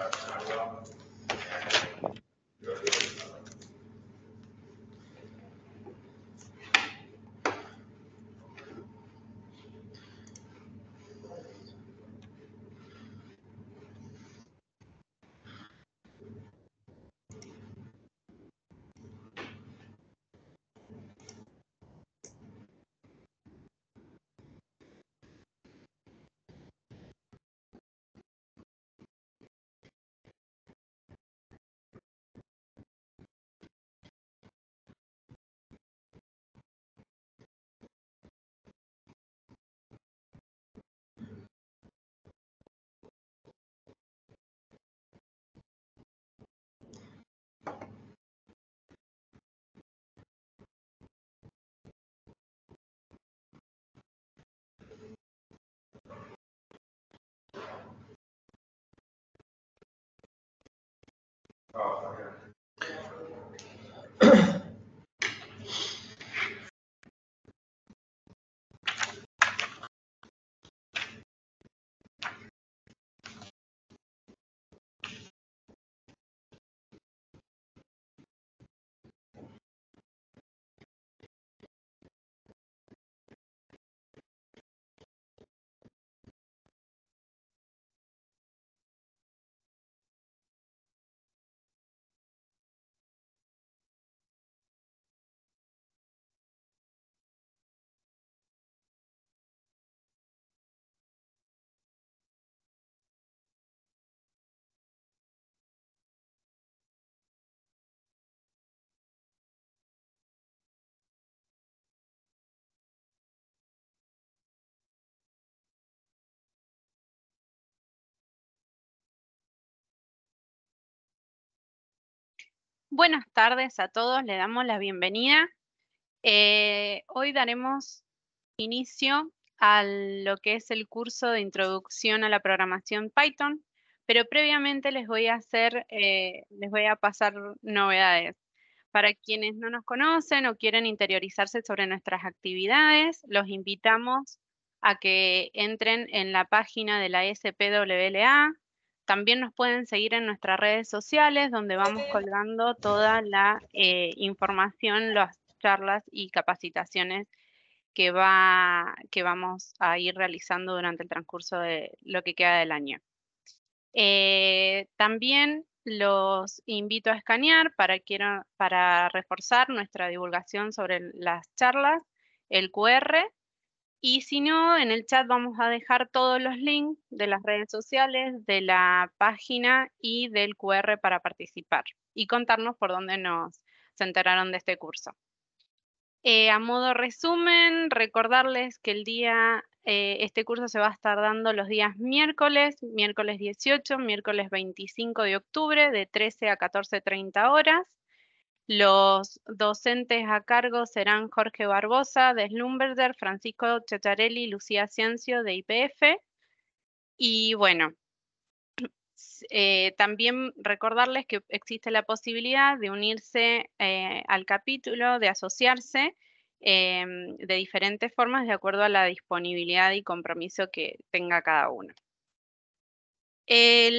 that's not well. Oh, okay. Buenas tardes a todos, le damos la bienvenida. Eh, hoy daremos inicio a lo que es el curso de introducción a la programación Python, pero previamente les voy a hacer, eh, les voy a pasar novedades. Para quienes no nos conocen o quieren interiorizarse sobre nuestras actividades, los invitamos a que entren en la página de la SPWLA, también nos pueden seguir en nuestras redes sociales, donde vamos colgando toda la eh, información, las charlas y capacitaciones que, que vamos a ir realizando durante el transcurso de lo que queda del año. Eh, también los invito a escanear para, para reforzar nuestra divulgación sobre las charlas, el QR y si no, en el chat vamos a dejar todos los links de las redes sociales, de la página y del QR para participar y contarnos por dónde nos se enteraron de este curso. Eh, a modo resumen, recordarles que el día, eh, este curso se va a estar dando los días miércoles, miércoles 18, miércoles 25 de octubre, de 13 a 14.30 horas. Los docentes a cargo serán Jorge Barbosa de Slumberger, Francisco y Lucía Ciencio de IPF. Y bueno, eh, también recordarles que existe la posibilidad de unirse eh, al capítulo, de asociarse em, de diferentes formas de acuerdo a la disponibilidad y compromiso que tenga cada uno. Eh,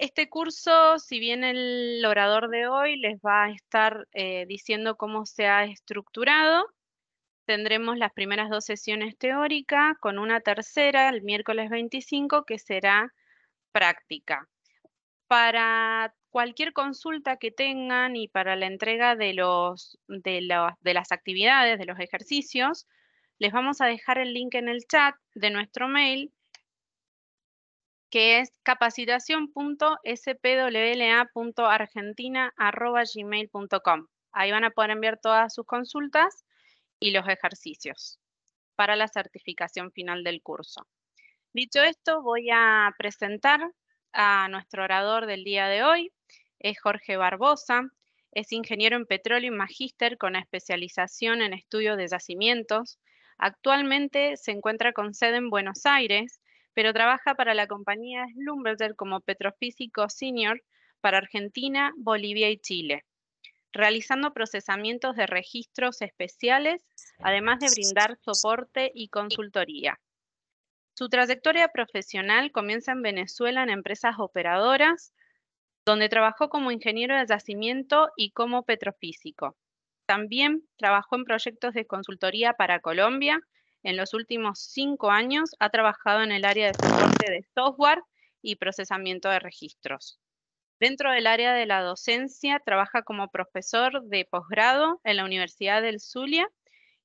este curso, si bien el orador de hoy les va a estar eh, diciendo cómo se ha estructurado, tendremos las primeras dos sesiones teóricas con una tercera el miércoles 25 que será práctica. Para cualquier consulta que tengan y para la entrega de las actividades, de los ejercicios, les vamos a dejar el link en el chat de nuestro mail que es capacitación.spwla.argentina.gmail.com. Ahí van a poder enviar todas sus consultas y los ejercicios para la certificación final del curso. Dicho esto, voy a presentar a nuestro orador del día de hoy. Es Jorge Barbosa, es ingeniero en petróleo y magíster con especialización en estudios de yacimientos. Actualmente se encuentra con sede en Buenos Aires pero trabaja para la compañía Schlumberger como petrofísico senior para Argentina, Bolivia y Chile, realizando procesamientos de registros especiales, además de brindar soporte y consultoría. Su trayectoria profesional comienza en Venezuela en empresas operadoras, donde trabajó como ingeniero de yacimiento y como petrofísico. También trabajó en proyectos de consultoría para Colombia, en los últimos cinco años ha trabajado en el área de de software y procesamiento de registros. Dentro del área de la docencia, trabaja como profesor de posgrado en la Universidad del Zulia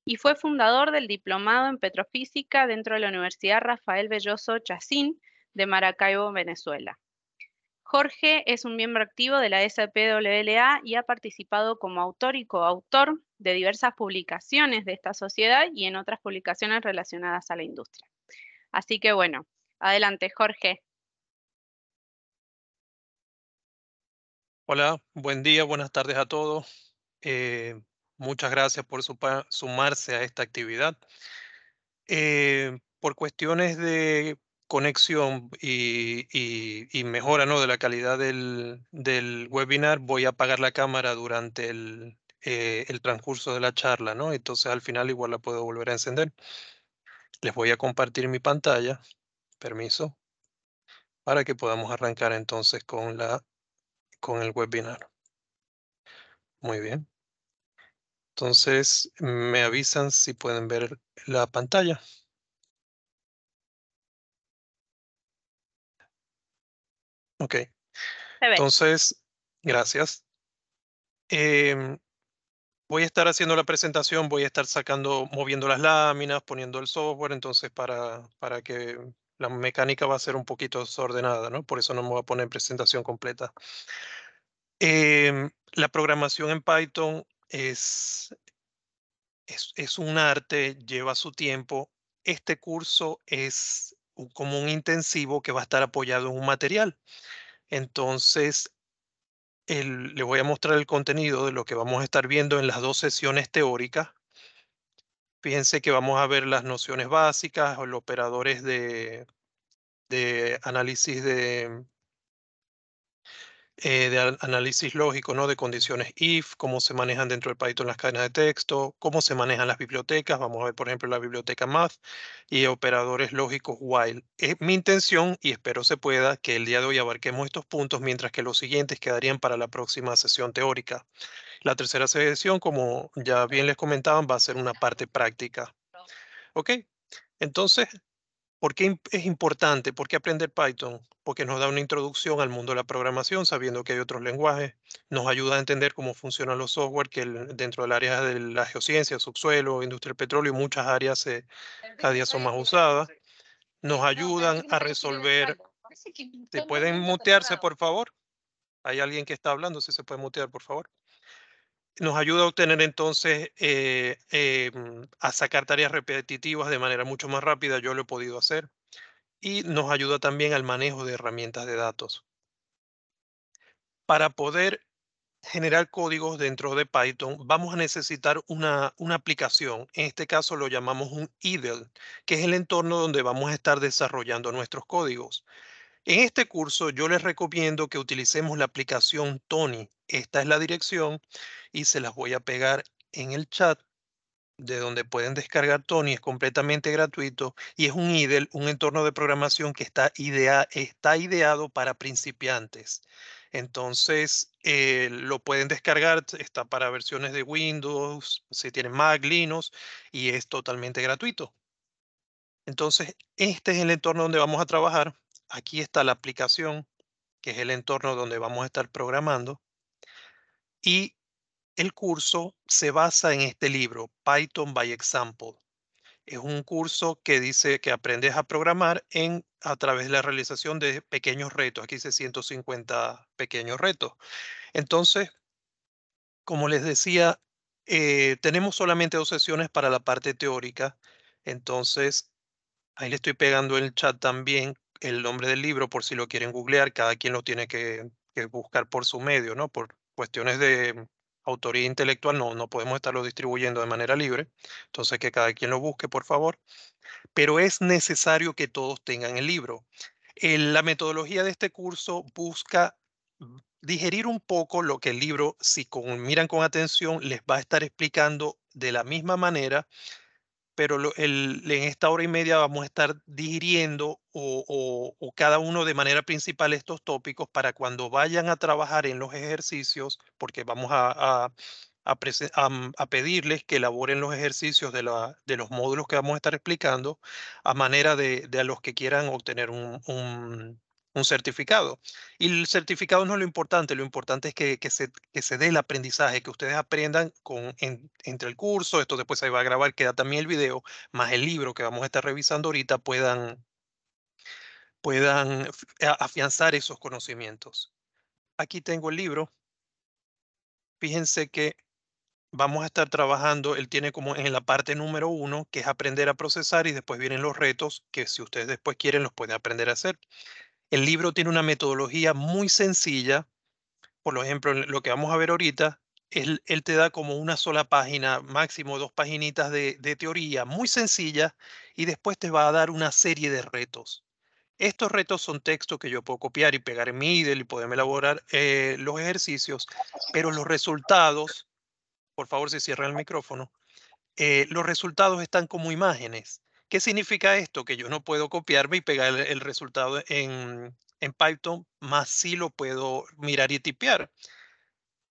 y fue fundador del diplomado en petrofísica dentro de la Universidad Rafael Belloso Chacín de Maracaibo, Venezuela. Jorge es un miembro activo de la SPWLA y ha participado como autor y coautor de diversas publicaciones de esta sociedad y en otras publicaciones relacionadas a la industria. Así que bueno, adelante Jorge. Hola, buen día, buenas tardes a todos. Eh, muchas gracias por sumarse a esta actividad. Eh, por cuestiones de conexión y, mejora ¿no? de la calidad del, webinar, voy a apagar la cámara durante el, eh, el, transcurso de la charla, ¿no? Entonces al final igual la puedo volver a encender. Les voy a compartir mi pantalla, permiso, para que podamos arrancar entonces con, la, con el webinar. Muy bien. Entonces me avisan si pueden ver la pantalla. Ok. Entonces, gracias. Eh, voy a estar haciendo la presentación, voy a estar sacando, moviendo las láminas, poniendo el software, entonces para, para que la mecánica va a ser un poquito desordenada, ¿no? Por eso no me voy a poner presentación completa. Eh, la programación en Python es, es, es, un arte, lleva su tiempo. Este curso es como un intensivo que va a estar apoyado en un material. Entonces, el, le voy a mostrar el contenido de lo que vamos a estar viendo en las dos sesiones teóricas. Fíjense que vamos a ver las nociones básicas, o los operadores de, de análisis de eh, de análisis lógico, ¿no? De condiciones if, cómo se manejan dentro del Python las cadenas de texto, cómo se manejan las bibliotecas. Vamos a ver, por ejemplo, la biblioteca math y operadores lógicos while. Es mi intención y espero se pueda que el día de hoy abarquemos estos puntos, mientras que los siguientes quedarían para la próxima sesión teórica. La tercera sesión, como ya bien les comentaban, va a ser una parte práctica. Ok, entonces ¿Por qué es importante? ¿Por qué aprender Python? Porque nos da una introducción al mundo de la programación, sabiendo que hay otros lenguajes. Nos ayuda a entender cómo funcionan los software, que dentro del área de la geociencia, subsuelo, industria del petróleo, muchas áreas se, cada día son más usadas. Nos ayudan a resolver. ¿Se pueden mutearse, por favor? Hay alguien que está hablando, si se puede mutear, por favor nos ayuda a obtener entonces, eh, eh, mm, a sacar tareas repetitivas de manera mucho más rápida, yo lo he podido hacer, y nos ayuda también al manejo de herramientas de datos. Para poder generar códigos dentro de Python, vamos a necesitar una, una aplicación. En este caso lo llamamos un IDEL, e que es el entorno donde vamos a estar desarrollando nuestros códigos. En este curso yo les recomiendo que utilicemos la aplicación Tony. Esta es la dirección y se las voy a pegar en el chat de donde pueden descargar Tony. Es completamente gratuito y es un IDEL, un entorno de programación que está, idea, está ideado para principiantes. Entonces, eh, lo pueden descargar, está para versiones de Windows, si tienen Mac, Linux, y es totalmente gratuito. Entonces, este es el entorno donde vamos a trabajar. Aquí está la aplicación, que es el entorno donde vamos a estar programando. Y el curso se basa en este libro, Python by Example. Es un curso que dice que aprendes a programar en, a través de la realización de pequeños retos. Aquí dice 150 pequeños retos. Entonces, como les decía, eh, tenemos solamente dos sesiones para la parte teórica. Entonces, ahí le estoy pegando el chat también el nombre del libro, por si lo quieren googlear, cada quien lo tiene que, buscar por su medio, ¿no? Por cuestiones de autoría intelectual no, no podemos estarlo distribuyendo de manera libre, entonces que cada quien lo busque, por favor. Pero es necesario que todos tengan el libro. la metodología de este curso busca digerir un poco lo que el libro, si con, miran con atención, les va a estar explicando de la misma manera pero en esta hora y media vamos a estar digiriendo o, cada uno de manera principal estos tópicos para cuando vayan a trabajar en los ejercicios, porque vamos a, mm, pedirles que elaboren los ejercicios de, los módulos que vamos a estar explicando a manera de, a los que quieran obtener un, un certificado. Y el certificado no es lo importante, lo importante es que, se, que se, dé el aprendizaje, que ustedes aprendan con, entre el curso, esto después se va a grabar, queda también el video, más el libro que vamos a estar revisando ahorita, puedan, puedan afianzar esos conocimientos. Aquí tengo el libro. Fíjense que vamos a estar trabajando, él tiene como en la parte número uno, que es aprender a procesar y después vienen los retos que si ustedes después quieren los pueden aprender a hacer. El libro tiene una metodología muy sencilla. Por ejemplo, lo que vamos a ver ahorita, él, te da como una sola página, máximo dos paginitas de, teoría, muy sencilla, y después te va a dar una serie de retos. Estos retos son textos que yo puedo copiar y pegar en mi IDEL y poderme elaborar eh, los ejercicios, pero los resultados, por favor se cierra el micrófono, eh, los resultados están como imágenes. ¿Qué significa esto? Que yo no puedo copiarme y pegar el, resultado en, Python, más si lo puedo mirar y tipear.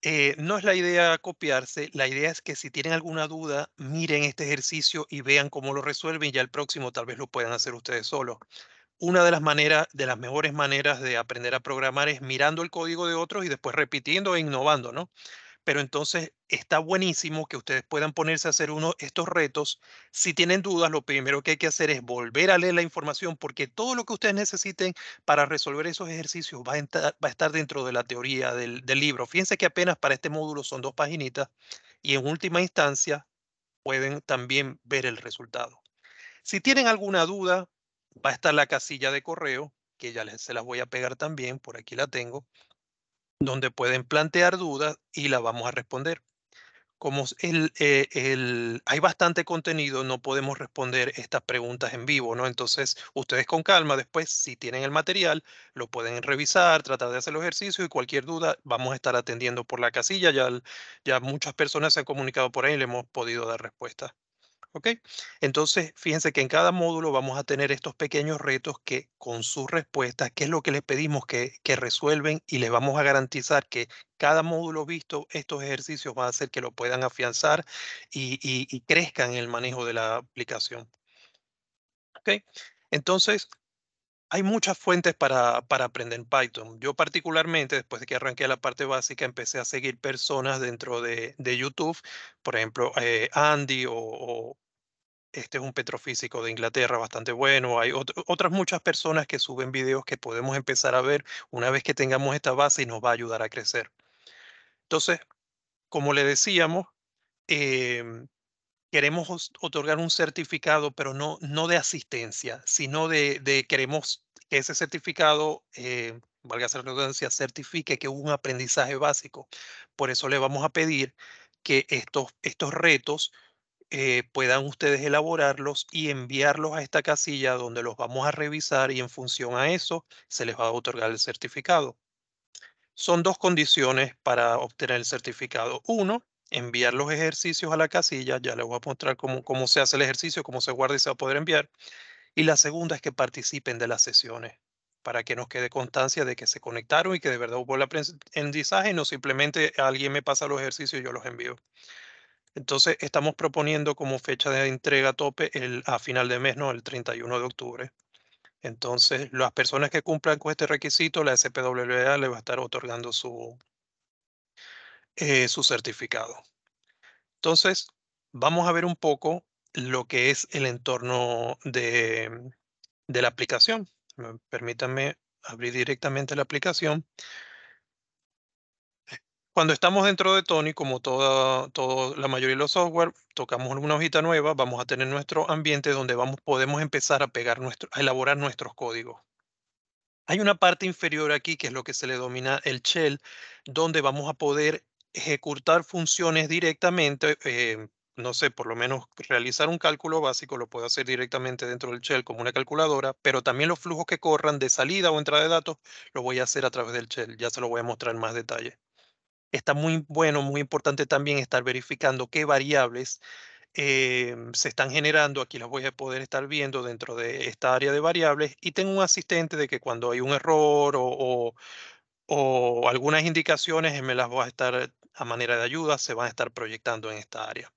Eh, no es la idea copiarse, la idea es que si tienen alguna duda, miren este ejercicio y vean cómo lo resuelven y ya el próximo tal vez lo puedan hacer ustedes solos. Una de las maneras, de las mejores maneras de aprender a programar es mirando el código de otros y después repitiendo e innovando, ¿no? pero entonces está buenísimo que ustedes puedan ponerse a hacer uno estos retos. Si tienen dudas, lo primero que hay que hacer es volver a leer la información porque todo lo que ustedes necesiten para resolver esos ejercicios va a, estar dentro de la teoría del, libro. Fíjense que apenas para este módulo son dos paginitas y en última instancia pueden también ver el resultado. Si tienen alguna duda, va a estar la casilla de correo, que ya se las voy a pegar también, por aquí la tengo donde pueden plantear dudas y la vamos a responder. Como el, eh, el, hay bastante contenido, no podemos responder estas preguntas en vivo, ¿no? Entonces, ustedes con calma, después, si tienen el material, lo pueden revisar, tratar de hacer los ejercicio y cualquier duda vamos a estar atendiendo por la casilla. Ya, ya muchas personas se han comunicado por ahí y le hemos podido dar respuesta. ¿Ok? Entonces, fíjense que en cada módulo vamos a tener estos pequeños retos que con sus respuestas, qué es lo que les pedimos que, que resuelven y les vamos a garantizar que cada módulo visto, estos ejercicios va a hacer que lo puedan afianzar y, y, y crezcan en el manejo de la aplicación. ¿Ok? Entonces, hay muchas fuentes para, para, aprender Python. Yo particularmente, después de que arranqué la parte básica, empecé a seguir personas dentro de, YouTube, por ejemplo, eh, Andy o, este es un petrofísico de Inglaterra bastante bueno. Hay otras muchas personas que suben videos que podemos empezar a ver una vez que tengamos esta base y nos va a ayudar a crecer. Entonces, como le decíamos, eh, queremos otorgar un certificado, pero no, no de asistencia, sino de, de queremos que ese certificado, eh, valga la redundancia, certifique que hubo un aprendizaje básico. Por eso le vamos a pedir que estos, estos retos eh, puedan ustedes elaborarlos y enviarlos a esta casilla donde los vamos a revisar y en función a eso se les va a otorgar el certificado. Son dos condiciones para obtener el certificado. Uno, enviar los ejercicios a la casilla, ya les voy a mostrar cómo, cómo se hace el ejercicio, cómo se guarda y se va a poder enviar. Y la segunda es que participen de las sesiones para que nos quede constancia de que se conectaron y que de verdad hubo el aprendizaje, no simplemente alguien me pasa los ejercicios y yo los envío. Entonces, estamos proponiendo como fecha de entrega tope el, a final de mes, no, el 31 de octubre. Entonces, las personas que cumplan con este requisito, la SPWA le va a estar otorgando su, eh, su certificado. Entonces, vamos a ver un poco lo que es el entorno de, la aplicación. Eh, permítanme abrir directamente la aplicación. Cuando estamos dentro de Tony, como toda, toda, la mayoría de los software, tocamos una hojita nueva, vamos a tener nuestro ambiente donde vamos, podemos empezar a, pegar nuestro, a elaborar nuestros códigos. Hay una parte inferior aquí, que es lo que se le domina el shell, donde vamos a poder ejecutar funciones directamente, eh, no sé, por lo menos realizar un cálculo básico lo puedo hacer directamente dentro del shell como una calculadora, pero también los flujos que corran de salida o entrada de datos lo voy a hacer a través del shell. Ya se lo voy a mostrar en más detalle. Está muy bueno, muy importante también estar verificando qué variables eh, se están generando. Aquí las voy a poder estar viendo dentro de esta área de variables y tengo un asistente de que cuando hay un error o, algunas indicaciones eh, me las voy a estar a manera de ayuda se van a estar proyectando en esta área.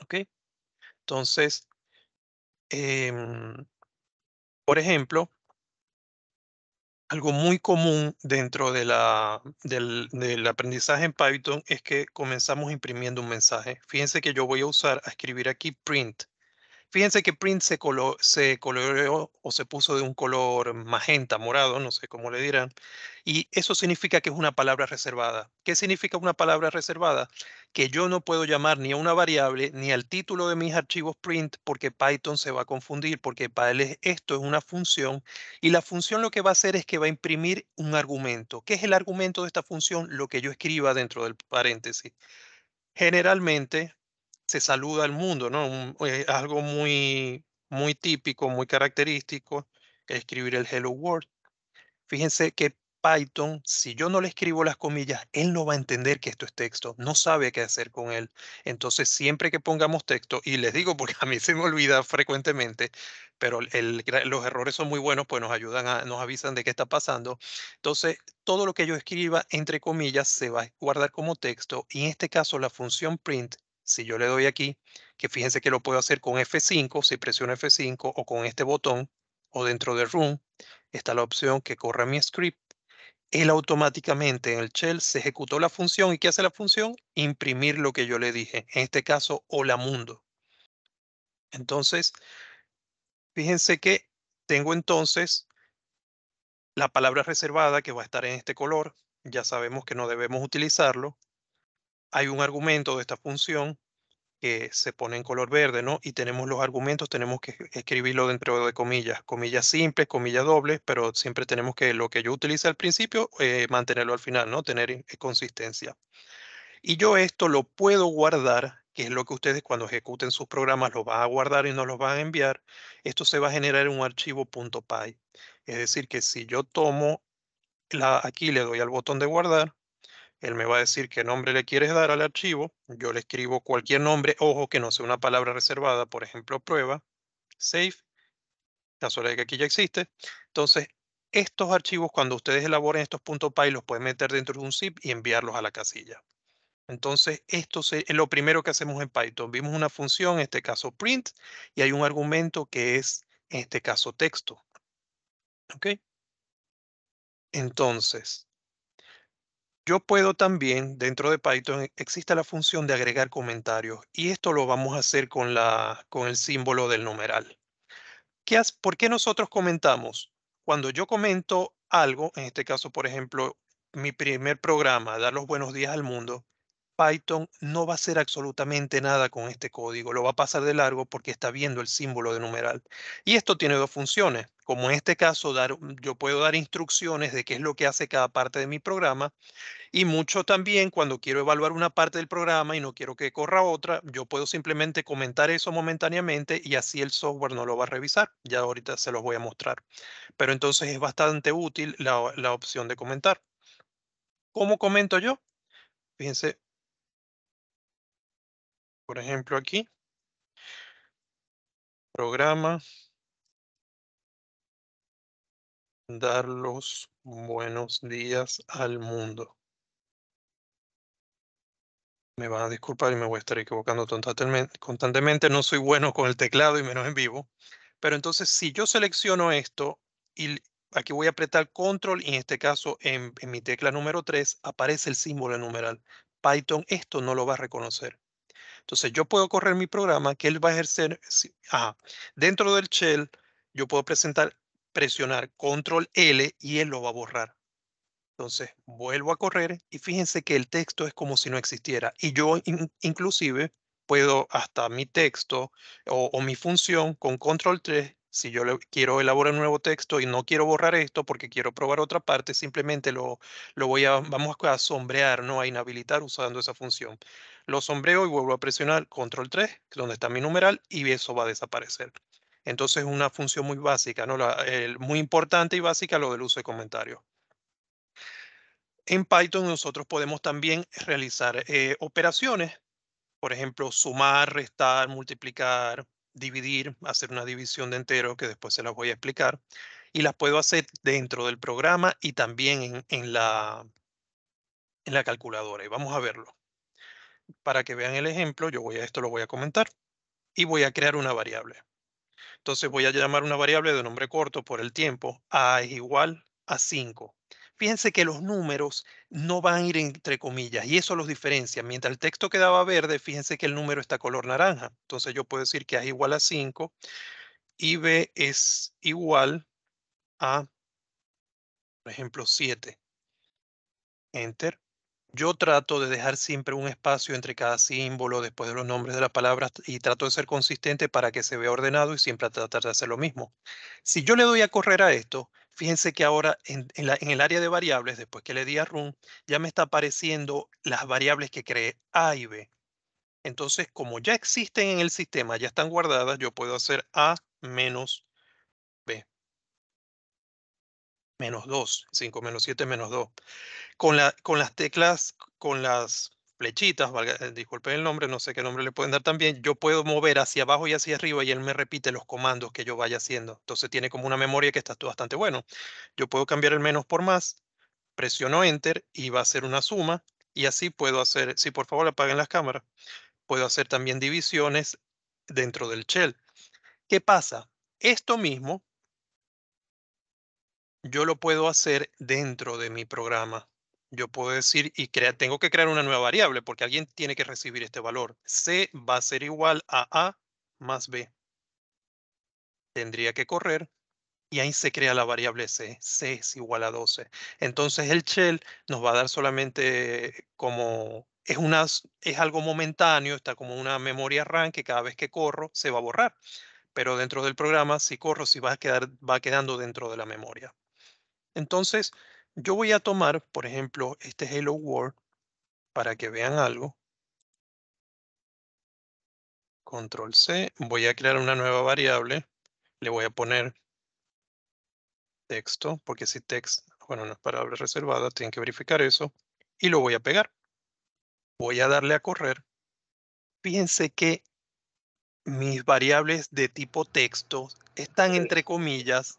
¿Ok? Entonces, em, por ejemplo, algo muy común dentro de la, del, aprendizaje en Python es que comenzamos imprimiendo un mensaje. Fíjense que yo voy a usar a escribir aquí print. Fíjense que print se, coloreó o se puso de un color magenta, morado, no sé cómo le dirán, y eso significa que es una palabra reservada. ¿Qué significa una palabra reservada? Que yo no puedo llamar ni a una variable ni al título de mis archivos print porque Python se va a confundir, porque para él esto es una función y la función lo que va a hacer es que va a imprimir un argumento. ¿Qué es el argumento de esta función? Lo que yo escriba dentro del paréntesis. Generalmente, se saluda al mundo, ¿no? Es eh, algo muy, muy típico, muy característico, escribir el hello world. Fíjense que Python, si yo no le escribo las comillas, él no va a entender que esto es texto, no sabe qué hacer con él. Entonces, siempre que pongamos texto, y les digo porque a mí se me olvida frecuentemente, pero los errores son muy buenos, pues nos ayudan, a, nos avisan de qué está pasando. Entonces, todo lo que yo escriba, entre comillas, se va a guardar como texto, y en este caso la función print si yo le doy aquí, que fíjense que lo puedo hacer con F5, si presiono F5 o con este botón o dentro de Room, está la opción que corra mi script. Él automáticamente en el shell se ejecutó la función. ¿Y qué hace la función? Imprimir lo que yo le dije. En este caso, hola mundo. Entonces, fíjense que tengo entonces la palabra reservada que va a estar en este color. Ya sabemos que no debemos utilizarlo hay un argumento de esta función que se pone en color verde, ¿no? Y tenemos los argumentos, tenemos que escribirlo dentro de comillas, comillas simples, comillas dobles, pero siempre tenemos que lo que yo utilice al principio, eh, mantenerlo al final, ¿no? Tener eh, consistencia. Y yo esto lo puedo guardar, que es lo que ustedes cuando ejecuten sus programas lo van a guardar y no los van a enviar. Esto se va a generar en un archivo .py. Es decir, que si yo tomo, la, aquí le doy al botón de guardar, él me va a decir qué nombre le quieres dar al archivo. Yo le escribo cualquier nombre, ojo que no sea una palabra reservada, por ejemplo, prueba, save, de que aquí ya existe. Entonces, estos archivos, cuando ustedes elaboren estos puntos .py, los pueden meter dentro de un zip y enviarlos a la casilla. Entonces, esto es lo primero que hacemos en Python. Vimos una función, en este caso print, y hay un argumento que es, en este caso, texto. ¿Ok? Entonces, yo puedo también, dentro de Python, existe la función de agregar comentarios y esto lo vamos a hacer con, la, con el símbolo del numeral. ¿Qué ¿Por qué nosotros comentamos? Cuando yo comento algo, en este caso, por ejemplo, mi primer programa, Dar los buenos días al mundo, Python no va a hacer absolutamente nada con este código, lo va a pasar de largo porque está viendo el símbolo de numeral. Y esto tiene dos funciones, como en este caso dar, mm, yo puedo dar instrucciones de qué es lo que hace cada parte de mi programa y mucho también cuando quiero evaluar una parte del programa y no quiero que corra otra, yo puedo simplemente comentar eso momentáneamente y así el software no lo va a revisar. Ya ahorita se los voy a mostrar. Pero entonces es bastante útil la, la opción de comentar. ¿Cómo comento yo? Fíjense, por ejemplo, aquí. Programa. Dar los buenos días al mundo. Me van a disculpar y me voy a estar equivocando constantemente. No soy bueno con el teclado y menos en vivo. Pero entonces, si yo selecciono esto y aquí voy a apretar control y en este caso en, mi tecla número 3 aparece el símbolo numeral. Python esto no lo va a reconocer. Entonces yo puedo correr mi programa que él va a ejercer dentro del shell. Yo puedo presentar, presionar control L y él lo va a borrar. Entonces vuelvo a correr y fíjense que el texto es como si no existiera. Y yo inclusive puedo hasta mi texto o, o mi función con control 3 si yo quiero elaborar un nuevo texto y no quiero borrar esto porque quiero probar otra parte, simplemente lo, lo voy a, vamos a sombrear, ¿no? a inhabilitar usando esa función. Lo sombreo y vuelvo a presionar control 3, donde está mi numeral, y eso va a desaparecer. Entonces, es una función muy básica, ¿no? La, muy importante y básica lo del uso de comentarios. En Python nosotros podemos también realizar eh, operaciones, por ejemplo, sumar, restar, multiplicar, dividir, hacer una división de entero que después se las voy a explicar. Y las puedo hacer dentro del programa y también en, la, en la calculadora. Y vamos a verlo. Para que vean el ejemplo, yo voy a esto lo voy a comentar y voy a crear una variable. Entonces voy a llamar una variable de nombre corto por el tiempo. A es igual a 5. Fíjense que los números no van a ir entre comillas y eso los diferencia. Mientras el texto quedaba verde, fíjense que el número está color naranja. Entonces yo puedo decir que A es igual a 5 y B es igual a, por ejemplo, 7. Enter. Yo trato de dejar siempre un espacio entre cada símbolo después de los nombres de las palabras y trato de ser consistente para que se vea ordenado y siempre tratar de hacer lo mismo. Si yo le doy a correr a esto, Fíjense que ahora en, el área de variables, después que le di a run, ya me está apareciendo las variables que creé A y B. Entonces, como ya existen en el sistema, ya están guardadas, yo puedo hacer A menos B. Menos 2, 5 menos 7 menos 2. Con, con las teclas, con las flechitas, eh, disculpen el nombre, no sé qué nombre le pueden dar también, yo puedo mover hacia abajo y hacia arriba y él me repite los comandos que yo vaya haciendo. Entonces tiene como una memoria que está bastante bueno. Yo puedo cambiar el menos por más, presiono Enter y va a ser una suma y así puedo hacer, si por favor apaguen las cámaras, puedo hacer también divisiones dentro del shell. ¿Qué pasa? Esto mismo yo lo puedo hacer dentro de mi programa yo puedo decir y tengo que crear una nueva variable porque alguien tiene que recibir este valor. C va a ser igual a A más B. Tendría que correr y ahí se crea la variable C. C es igual a 12. Entonces el shell nos va a dar solamente como... Es, una, es algo momentáneo, está como una memoria RAM que cada vez que corro se va a borrar. Pero dentro del programa, si corro, si va, a quedar, va quedando dentro de la memoria. Entonces, yo voy a tomar, por ejemplo, este Hello World para que vean algo. Control C, voy a crear una nueva variable. Le voy a poner texto, porque si text, bueno, no es palabra reservada, tienen que verificar eso. Y lo voy a pegar. Voy a darle a correr. Fíjense que mis variables de tipo texto están entre comillas,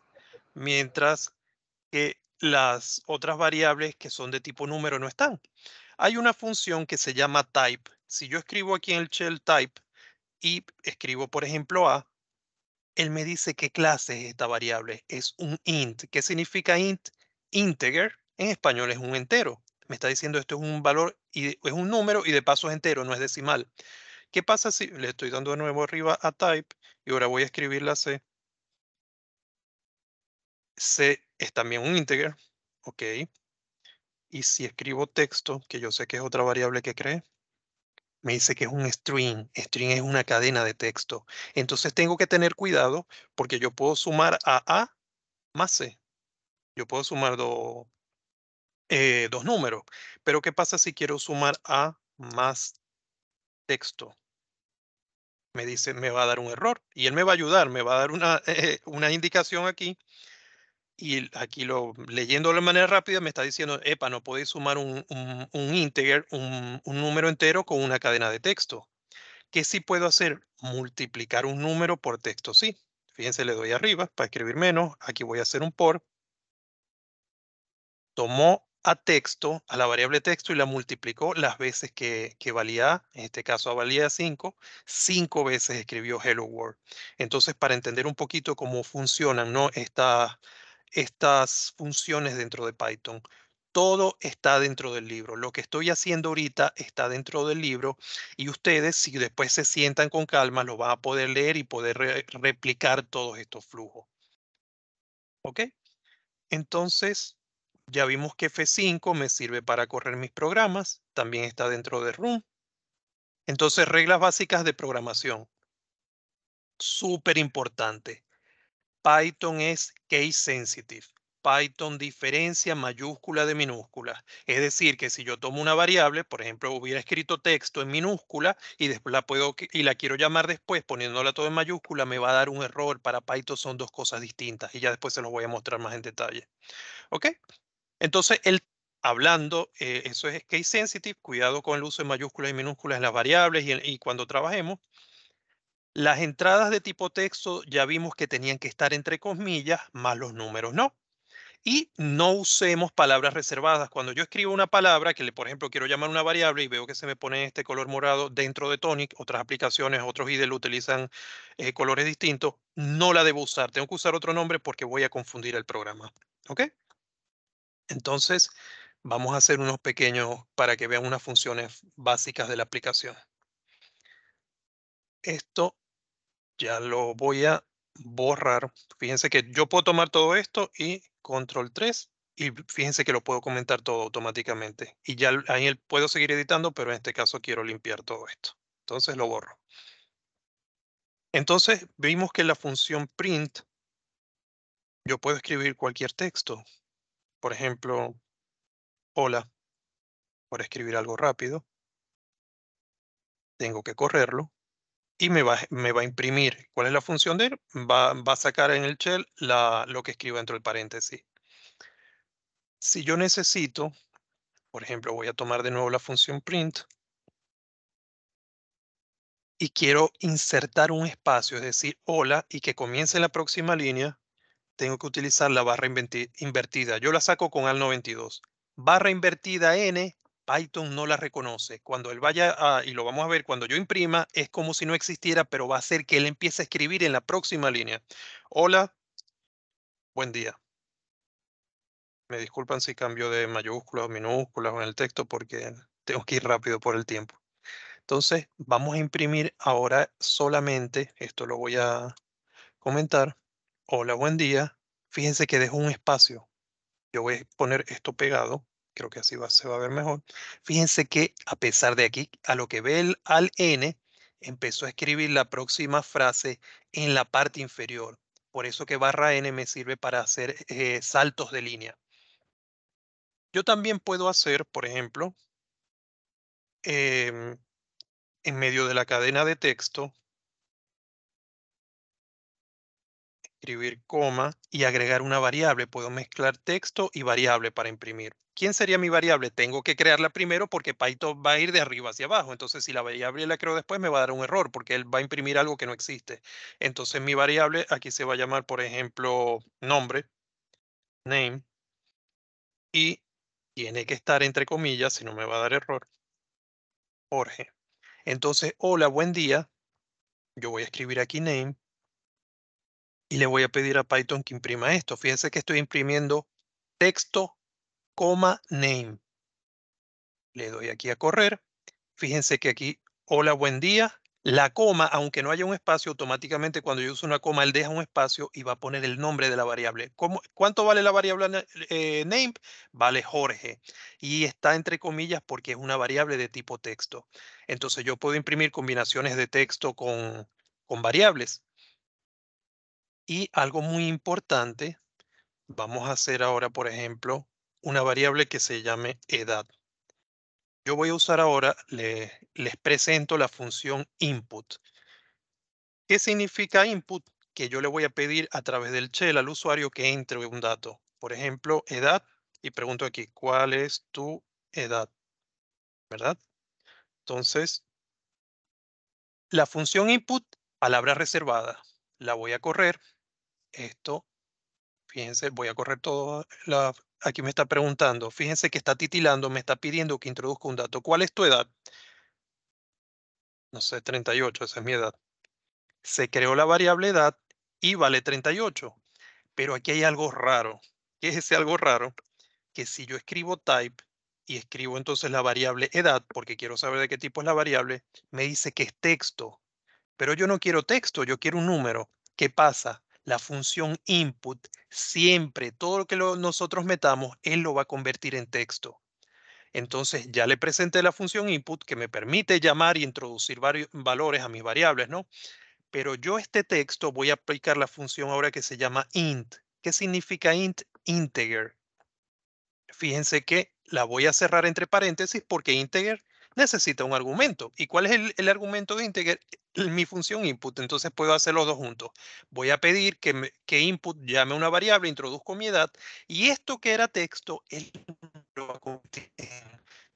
mientras que las otras variables que son de tipo número no están. Hay una función que se llama type. Si yo escribo aquí en el shell type y escribo, por ejemplo, A, él me dice qué clase es esta variable. Es un int. ¿Qué significa int? Integer en español es un entero. Me está diciendo esto es un valor, y es un número y de paso es entero, no es decimal. ¿Qué pasa si le estoy dando de nuevo arriba a type y ahora voy a escribir la C? C es también un integer, ok. Y si escribo texto, que yo sé que es otra variable que cree, me dice que es un string. String es una cadena de texto. Entonces tengo que tener cuidado porque yo puedo sumar a A más C. Yo puedo sumar eh, dos números. Pero ¿qué pasa si quiero sumar A más texto? Me dice, me va a dar un error. Y él me va a ayudar, me va a dar una, eh, una indicación aquí y aquí lo leyéndolo de manera rápida me está diciendo, epa, no podéis sumar un, un, un integer, un, número entero con una cadena de texto. ¿Qué sí puedo hacer? Multiplicar un número por texto, sí. Fíjense, le doy arriba para escribir menos. Aquí voy a hacer un por. Tomó a texto, a la variable texto, y la multiplicó las veces que, valía, en este caso a valía 5, cinco veces escribió Hello World. Entonces, para entender un poquito cómo funcionan ¿no? estas estas funciones dentro de Python. Todo está dentro del libro. Lo que estoy haciendo ahorita está dentro del libro y ustedes, si después se sientan con calma, lo van a poder leer y poder replicar todos estos flujos. ¿Ok? Entonces, ya vimos que F5 me sirve para correr mis programas. También está dentro de Room. Entonces, reglas básicas de programación. Súper importante. Python es case sensitive. Python diferencia mayúscula de minúscula. Es decir, que si yo tomo una variable, por ejemplo, hubiera escrito texto en minúscula y después la puedo y la quiero llamar después poniéndola todo en mayúscula, me va a dar un error. Para Python son dos cosas distintas y ya después se los voy a mostrar más en detalle. ¿Ok? Entonces, el hablando, eh, eso es case sensitive, cuidado con el uso de mayúsculas y minúsculas en las variables y cuando trabajemos. Las entradas de tipo texto ya vimos que tenían que estar entre comillas, más los números no. Y no usemos palabras reservadas. Cuando yo escribo una palabra que, por ejemplo, quiero llamar una variable y veo que se me pone este color morado dentro de Tonic, otras aplicaciones, otros lo utilizan eh, colores distintos, no la debo usar. Tengo que usar otro nombre porque voy a confundir el programa. ¿Ok? Entonces, vamos a hacer unos pequeños para que vean unas funciones básicas de la aplicación. Esto ya lo voy a borrar. Fíjense que yo puedo tomar todo esto y control 3 y fíjense que lo puedo comentar todo automáticamente. Y ya ahí puedo seguir editando, pero en este caso quiero limpiar todo esto. Entonces lo borro. Entonces vimos que la función print, yo puedo escribir cualquier texto. Por ejemplo, hola, por escribir algo rápido. Tengo que correrlo y me va, me va a imprimir. ¿Cuál es la función de él? Va, va a sacar en el shell la, lo que escribo dentro del paréntesis. Si yo necesito, por ejemplo, voy a tomar de nuevo la función print y quiero insertar un espacio, es decir, hola, y que comience en la próxima línea, tengo que utilizar la barra invertida. Yo la saco con al 92. Barra invertida n Python no la reconoce. Cuando él vaya a, y lo vamos a ver, cuando yo imprima, es como si no existiera, pero va a hacer que él empiece a escribir en la próxima línea. Hola, buen día. Me disculpan si cambio de mayúsculas o minúsculas en el texto porque tengo que ir rápido por el tiempo. Entonces, vamos a imprimir ahora solamente, esto lo voy a comentar. Hola, buen día. Fíjense que dejo un espacio. Yo voy a poner esto pegado creo que así se va a ver mejor. Fíjense que a pesar de aquí, a lo que ve el al N, empezó a escribir la próxima frase en la parte inferior. Por eso que barra N me sirve para hacer eh, saltos de línea. Yo también puedo hacer, por ejemplo, em, en medio de la cadena de texto, escribir coma y agregar una variable. Puedo mezclar texto y variable para imprimir. ¿quién sería mi variable? Tengo que crearla primero porque Python va a ir de arriba hacia abajo. Entonces, si la variable la creo después, me va a dar un error porque él va a imprimir algo que no existe. Entonces, mi variable aquí se va a llamar, por ejemplo, nombre, name, y tiene que estar entre comillas, si no me va a dar error, Jorge. Entonces, hola, buen día. Yo voy a escribir aquí name y le voy a pedir a Python que imprima esto. Fíjense que estoy imprimiendo texto coma name. Le doy aquí a correr. Fíjense que aquí, hola, buen día. La coma, aunque no haya un espacio, automáticamente cuando yo uso una coma, él deja un espacio y va a poner el nombre de la variable. ¿Cuánto vale la variable eh, eh, name? Vale Jorge. Y está entre comillas porque es una variable de tipo texto. Entonces yo puedo imprimir combinaciones de texto con, con variables. Y algo muy importante, vamos a hacer ahora, por ejemplo, una variable que se llame edad. Yo voy a usar ahora, les presento la función input. ¿Qué significa input? Que yo le voy a pedir a través del shell al usuario que entre un dato. Por ejemplo, edad, y pregunto aquí, ¿cuál es tu edad? ¿Verdad? Entonces, la función input, palabra reservada, la voy a correr. Esto, fíjense, voy a correr toda la, aquí me está preguntando, fíjense que está titilando, me está pidiendo que introduzca un dato. ¿Cuál es tu edad? No sé, 38, esa es mi edad. Se creó la variable edad y vale 38. Pero aquí hay algo raro. ¿Qué es ese algo raro? Que si yo escribo type y escribo entonces la variable edad, porque quiero saber de qué tipo es la variable, me dice que es texto. Pero yo no quiero texto, yo quiero un número. ¿Qué pasa? la función input, siempre todo lo que nosotros metamos, él lo va a convertir en texto. Entonces ya le presenté la función input que me permite llamar y introducir varios valores a mis variables, ¿no? Pero yo este texto voy a aplicar la función ahora que se llama int. ¿Qué significa int? Integer. Fíjense que la voy a cerrar entre paréntesis porque integer necesita un argumento. ¿Y cuál es el, el argumento de integer? mi función input, entonces puedo hacer los dos juntos. Voy a pedir que, input llame una variable, introduzco mi edad, y esto que era texto, él lo a convertir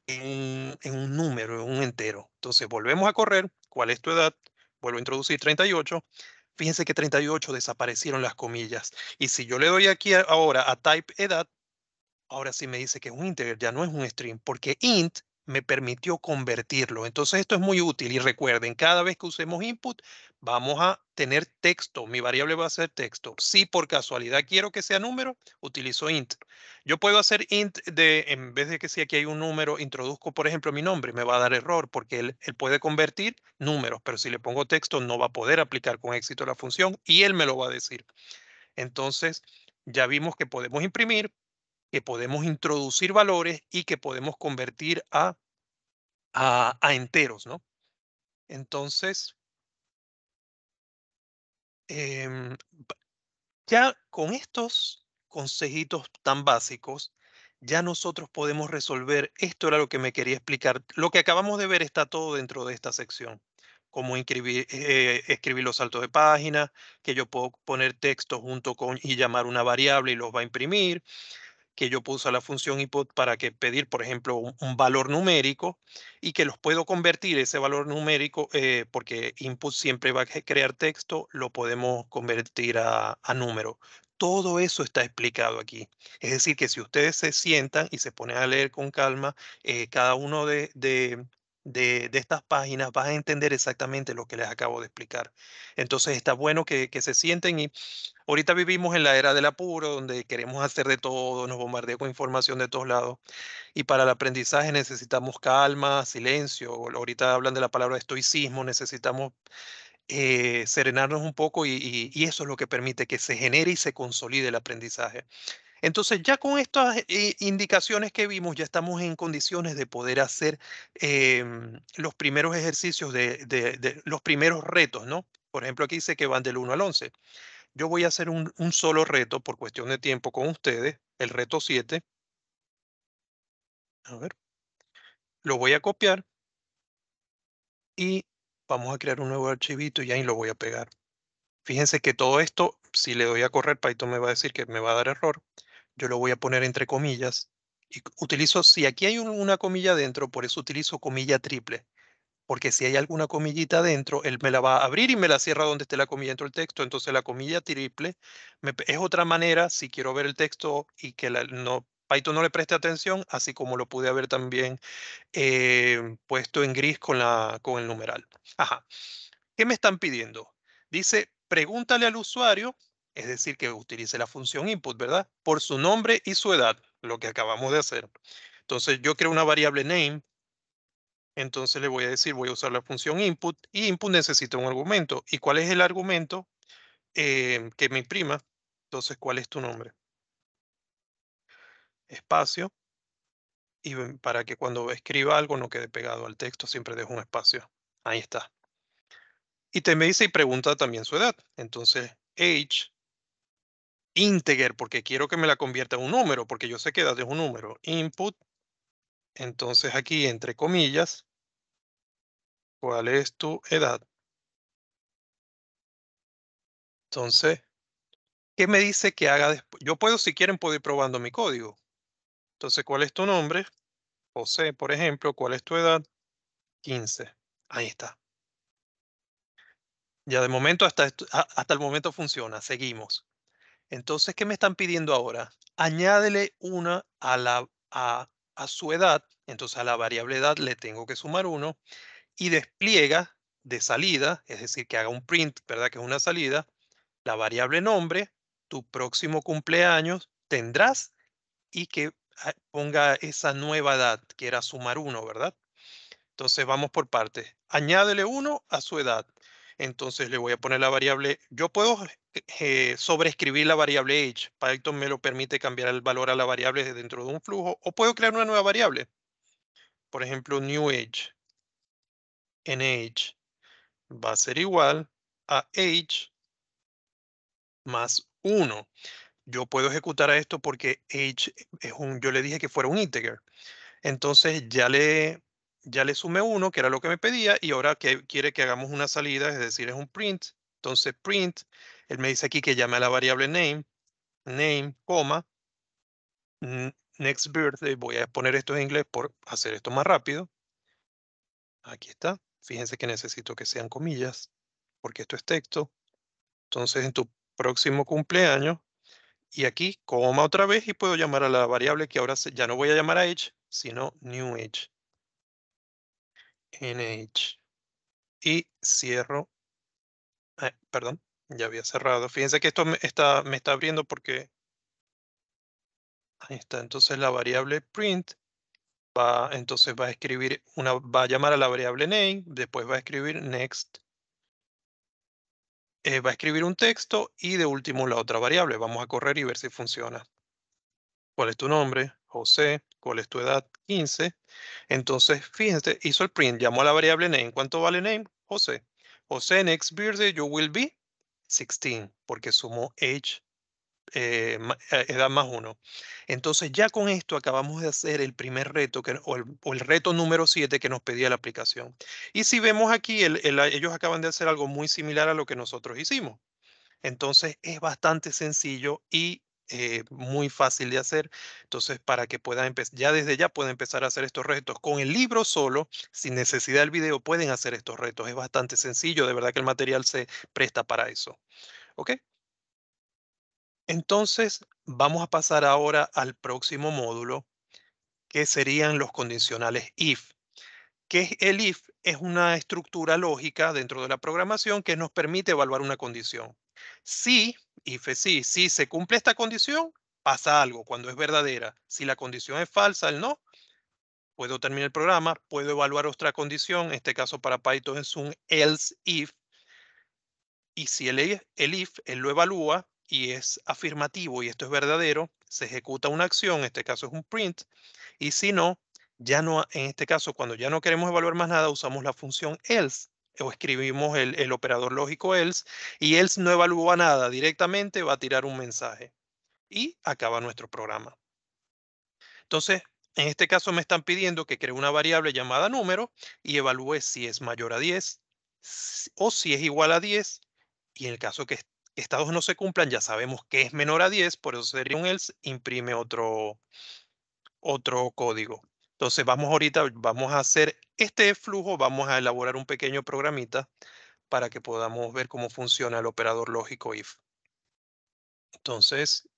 en, un número, en un entero. Entonces volvemos a correr, ¿cuál es tu edad? Vuelvo a introducir 38, fíjense que 38 desaparecieron las comillas. Y si yo le doy aquí ahora a type edad, ahora sí me dice que es un integer, ya no es un string, porque int me permitió convertirlo. Entonces esto es muy útil y recuerden, cada vez que usemos input vamos a tener texto, mi variable va a ser texto. Si por casualidad quiero que sea número, utilizo int. Yo puedo hacer int de, en vez de que si aquí hay un número, introduzco por ejemplo mi nombre, me va a dar error porque él, puede convertir números, pero si le pongo texto no va a poder aplicar con éxito la función y él me lo va a decir. Entonces ya vimos que podemos imprimir, que podemos introducir valores y que podemos convertir a, a, enteros, ¿no? Entonces, eh, ya con estos consejitos tan básicos, ya nosotros podemos resolver, esto era lo que me quería explicar, lo que acabamos de ver está todo dentro de esta sección, como escribir, eh, escribir los saltos de página, que yo puedo poner texto junto con y llamar una variable y los va a imprimir, que yo puse la función input para que pedir, por ejemplo, un, valor numérico y que los puedo convertir ese valor numérico, eh, porque input siempre va a crear texto, lo podemos convertir a, número. Todo eso está explicado aquí. Es decir, que si ustedes se sientan y se ponen a leer con calma eh, cada uno de, de, estas páginas, vas a entender exactamente lo que les acabo de explicar. Entonces está bueno que, se sienten y ahorita vivimos en la era del apuro, donde queremos hacer de todo, nos bombardea con información de todos lados. Y para el aprendizaje necesitamos calma, silencio. Ahorita hablan de la palabra estoicismo, necesitamos eh, serenarnos un poco y eso es lo que permite que se genere y se consolide el aprendizaje. Entonces, ya con estas eh, indicaciones que vimos, ya estamos en condiciones de poder hacer em, los primeros ejercicios de, los primeros retos, ¿no? Por ejemplo, aquí dice que van del 1 al 11. Yo voy a hacer un, un solo reto por cuestión de tiempo con ustedes, el reto 7. A ver. Lo voy a copiar y vamos a crear un nuevo archivito y ahí lo voy a pegar. Fíjense que todo esto, si le doy a correr, Python me va a decir que me va a dar error yo lo voy a poner entre comillas, y utilizo, si aquí hay una comilla dentro, por eso utilizo comilla triple, porque si hay alguna comillita dentro, él me la va a abrir y me la cierra donde esté la comilla dentro del texto, entonces la comilla triple es otra manera, si quiero ver el texto y que no, Python no le preste atención, así como lo pude haber también eh, puesto en gris con, la, con el numeral. Ajá. ¿Qué me están pidiendo? Dice, pregúntale al usuario es decir, que utilice la función input, ¿verdad? Por su nombre y su edad, lo que acabamos de hacer. Entonces yo creo una variable name, entonces le voy a decir, voy a usar la función input, y input necesita un argumento. ¿Y cuál es el argumento eh, que me imprima? Entonces, ¿cuál es tu nombre? Espacio. Y para que cuando escriba algo no quede pegado al texto, siempre dejo un espacio. Ahí está. Y te me dice y pregunta también su edad. Entonces, age integer, porque quiero que me la convierta en un número, porque yo sé que edad es un número. Input, entonces aquí entre comillas, ¿cuál es tu edad? Entonces, ¿qué me dice que haga después? Yo puedo, si quieren, puedo ir probando mi código. Entonces, ¿cuál es tu nombre? José, por ejemplo, ¿cuál es tu edad? 15. Ahí está. Ya de momento hasta, hasta el momento funciona. Seguimos. Entonces, ¿qué me están pidiendo ahora? Añádele una a, la, a, a su edad, entonces a la variable edad le tengo que sumar uno. y despliega de salida, es decir, que haga un print, ¿verdad? Que es una salida, la variable nombre, tu próximo cumpleaños tendrás y que ah, ponga esa nueva edad, que era sumar uno, ¿verdad? Entonces vamos por partes. Añádele uno a su edad. Entonces le voy a poner la variable, yo puedo sobrescribir eh, sobreescribir la variable age. Python me lo permite cambiar el valor a la variable dentro de un flujo o puedo crear una nueva variable. Por ejemplo, new age, age, va a ser igual a age más 1. Yo puedo ejecutar a esto porque age es un, yo le dije que fuera un integer. Entonces ya le ya le sumé uno, que era lo que me pedía, y ahora que quiere que hagamos una salida, es decir, es un print. Entonces, print, él me dice aquí que llame a la variable name, name, coma, next birthday. Voy a poner esto en inglés por hacer esto más rápido. Aquí está. Fíjense que necesito que sean comillas, porque esto es texto. Entonces, en tu próximo cumpleaños, y aquí, coma otra vez, y puedo llamar a la variable que ahora ya no voy a llamar a age, sino new age h Y cierro. Ah, perdón, ya había cerrado. Fíjense que esto me está, me está abriendo porque... Ahí está. Entonces la variable print va, entonces va a escribir una, va a llamar a la variable name, después va a escribir next. Eh, va a escribir un texto y de último la otra variable. Vamos a correr y ver si funciona. ¿Cuál es tu nombre? José. ¿cuál es tu edad? 15. Entonces, fíjense, hizo el print, llamó a la variable name. ¿Cuánto vale name? José. José, next birthday you will be 16, porque sumó age, eh, eh, edad más uno. Entonces, ya con esto acabamos de hacer el primer reto, que, o, el, reto número 7 que nos pedía la aplicación. Y si vemos aquí, ellos acaban de hacer algo muy similar a lo que nosotros hicimos. Entonces, es bastante sencillo y eh, muy fácil de hacer. Entonces, para que puedan empezar, ya desde ya pueden empezar a hacer estos retos. Con el libro solo, sin necesidad del video, pueden hacer estos retos. Es bastante sencillo, de verdad que el material se presta para eso. ¿Ok? Entonces, vamos a pasar ahora al próximo módulo, que serían los condicionales if. ¿Qué es el if? Es una estructura lógica dentro de la programación que nos permite evaluar una condición. Si, if sí, si se cumple esta condición, pasa algo cuando es verdadera. Si la condición es falsa, el no, puedo terminar el programa, puedo evaluar otra condición, en este caso para Python es un else if, y si e, el, if, él lo evalúa y es afirmativo y esto es verdadero, se ejecuta una acción, en este caso es un print, y si no, ya no, en este caso, cuando ya no queremos evaluar más nada, usamos la función else o escribimos el, operador lógico else y else no evalúa nada, directamente va a tirar un mensaje y acaba nuestro programa. Entonces, en este caso me están pidiendo que cree una variable llamada número y evalúe si es mayor a 10 o si es igual a 10 y en el caso que estados no se cumplan, ya sabemos que es menor a 10, por eso sería un else, imprime otro, otro código. Entonces vamos ahorita, vamos a hacer este flujo, vamos a elaborar un pequeño programita para que podamos ver cómo funciona el operador lógico if. Entonces,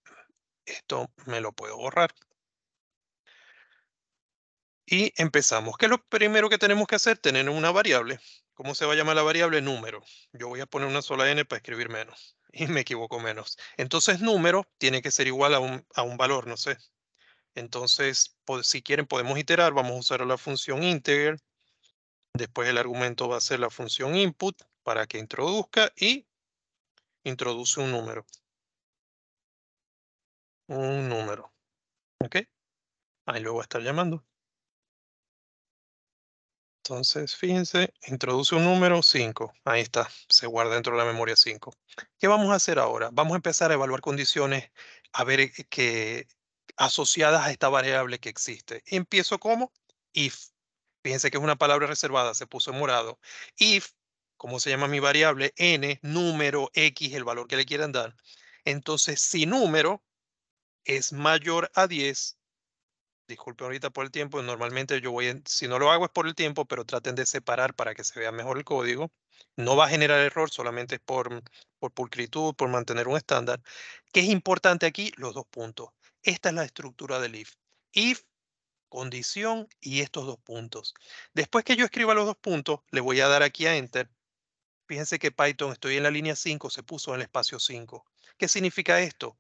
esto me lo puedo borrar. Y empezamos. ¿Qué es lo primero que tenemos que hacer? Tener una variable. ¿Cómo se va a llamar la variable? Número. Yo voy a poner una sola n para escribir menos. Y me equivoco menos. Entonces número tiene que ser igual a un, a un valor, no sé, entonces, si quieren podemos iterar, vamos a usar la función integer. Después el argumento va a ser la función input para que introduzca y introduce un número. Un número. ¿Ok? Ahí lo va a estar llamando. Entonces, fíjense, introduce un número 5. Ahí está, se guarda dentro de la memoria 5. ¿Qué vamos a hacer ahora? Vamos a empezar a evaluar condiciones, a ver eh, qué asociadas a esta variable que existe. Empiezo como if. Fíjense que es una palabra reservada, se puso en morado. If, como se llama mi variable, n, número, x, el valor que le quieran dar. Entonces, si número es mayor a 10, disculpen ahorita por el tiempo, normalmente yo voy, si no lo hago es por el tiempo, pero traten de separar para que se vea mejor el código. No va a generar error, solamente es por, por pulcritud, por mantener un estándar. ¿Qué es importante aquí? Los dos puntos. Esta es la estructura del if. If, condición y estos dos puntos. Después que yo escriba los dos puntos, le voy a dar aquí a Enter. Fíjense que Python, estoy en la línea 5, se puso en el espacio 5. ¿Qué significa esto?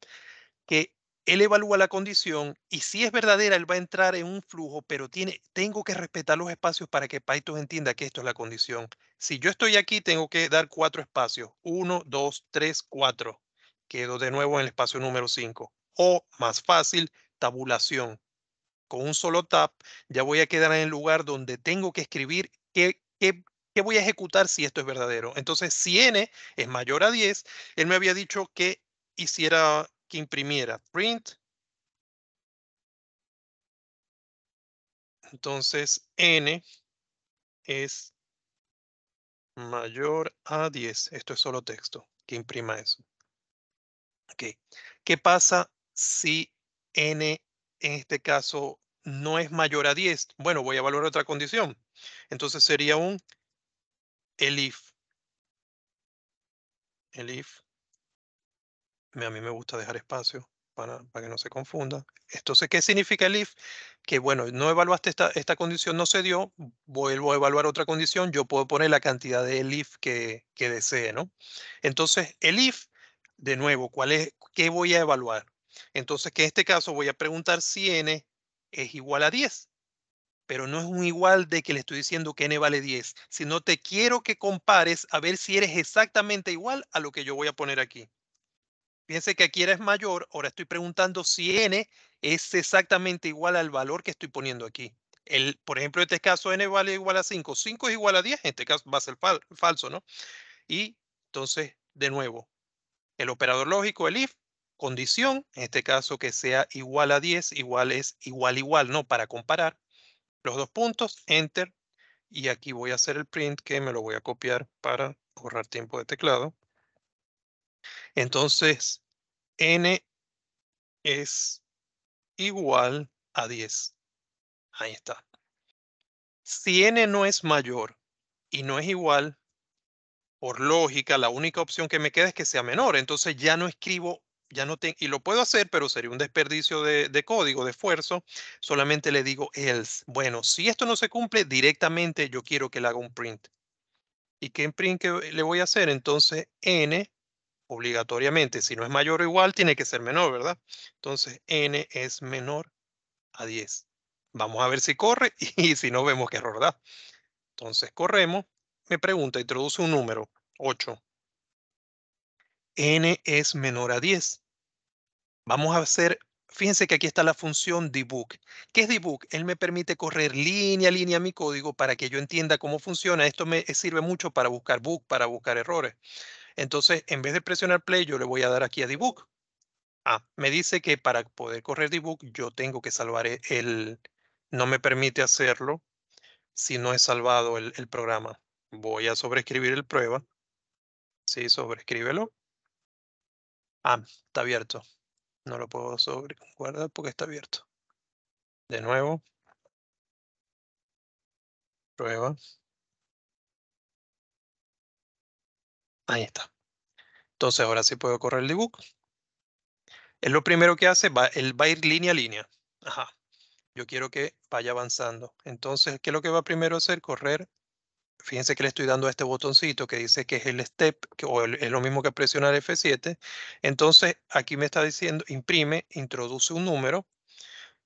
Que él evalúa la condición y si es verdadera, él va a entrar en un flujo, pero tiene, tengo que respetar los espacios para que Python entienda que esto es la condición. Si yo estoy aquí, tengo que dar cuatro espacios. Uno, dos, tres, cuatro. Quedo de nuevo en el espacio número 5 o, más fácil, tabulación. Con un solo tab ya voy a quedar en el lugar donde tengo que escribir qué, voy a ejecutar si esto es verdadero. Entonces, si n es mayor a 10, él me había dicho que hiciera, que imprimiera print. Entonces, n es mayor a 10. Esto es solo texto. Que imprima eso. ¿Qué pasa si n en este caso no es mayor a 10, bueno, voy a evaluar otra condición. Entonces sería un el if. El if. A mí me gusta dejar espacio para, que no se confunda. Entonces, ¿qué significa el if? Que bueno, no evaluaste esta, condición, no se dio, vuelvo a evaluar otra condición, yo puedo poner la cantidad de el if que, que desee, ¿no? Entonces, el if, de nuevo, ¿cuál es, ¿qué voy a evaluar? Entonces, que en este caso voy a preguntar si n es igual a 10. Pero no es un igual de que le estoy diciendo que n vale 10, sino te quiero que compares a ver si eres exactamente igual a lo que yo voy a poner aquí. Fíjense que aquí eres mayor, ahora estoy preguntando si n es exactamente igual al valor que estoy poniendo aquí. El, por ejemplo, en este caso n vale igual a 5. 5 es igual a 10, en este caso va a ser falso, ¿no? Y entonces, de nuevo, el operador lógico, el if, condición, en este caso que sea igual a 10, igual es igual igual, ¿no? Para comparar los dos puntos, enter, y aquí voy a hacer el print que me lo voy a copiar para ahorrar tiempo de teclado. Entonces, n es igual a 10. Ahí está. Si n no es mayor y no es igual, por lógica, la única opción que me queda es que sea menor. Entonces ya no escribo ya no tengo, y lo puedo hacer, pero sería un desperdicio de, código, de esfuerzo. Solamente le digo else. Bueno, si esto no se cumple, directamente yo quiero que le haga un print. ¿Y qué print que le voy a hacer? Entonces, n, obligatoriamente, si no es mayor o igual, tiene que ser menor, ¿verdad? Entonces, n es menor a 10. Vamos a ver si corre y, si no, vemos qué error da. Entonces, corremos. Me pregunta, introduce un número, 8 n es menor a 10. Vamos a hacer, fíjense que aquí está la función debug. ¿Qué es debug? Él me permite correr línea a línea mi código para que yo entienda cómo funciona. Esto me sirve mucho para buscar bug, para buscar errores. Entonces, en vez de presionar play, yo le voy a dar aquí a debug. Ah, me dice que para poder correr debug, yo tengo que salvar e, el... No me permite hacerlo si no he salvado el, programa. Voy a sobreescribir el prueba. Sí, sobreescríbelo. Ah, está abierto. No lo puedo sobre guardar porque está abierto. De nuevo. Prueba. Ahí está. Entonces ahora sí puedo correr el debug. Es lo primero que hace, va, él va a ir línea a línea. Ajá. Yo quiero que vaya avanzando. Entonces, ¿qué es lo que va primero a hacer? Correr fíjense que le estoy dando a este botoncito que dice que es el step, o es lo mismo que presionar F7. Entonces, aquí me está diciendo, imprime, introduce un número.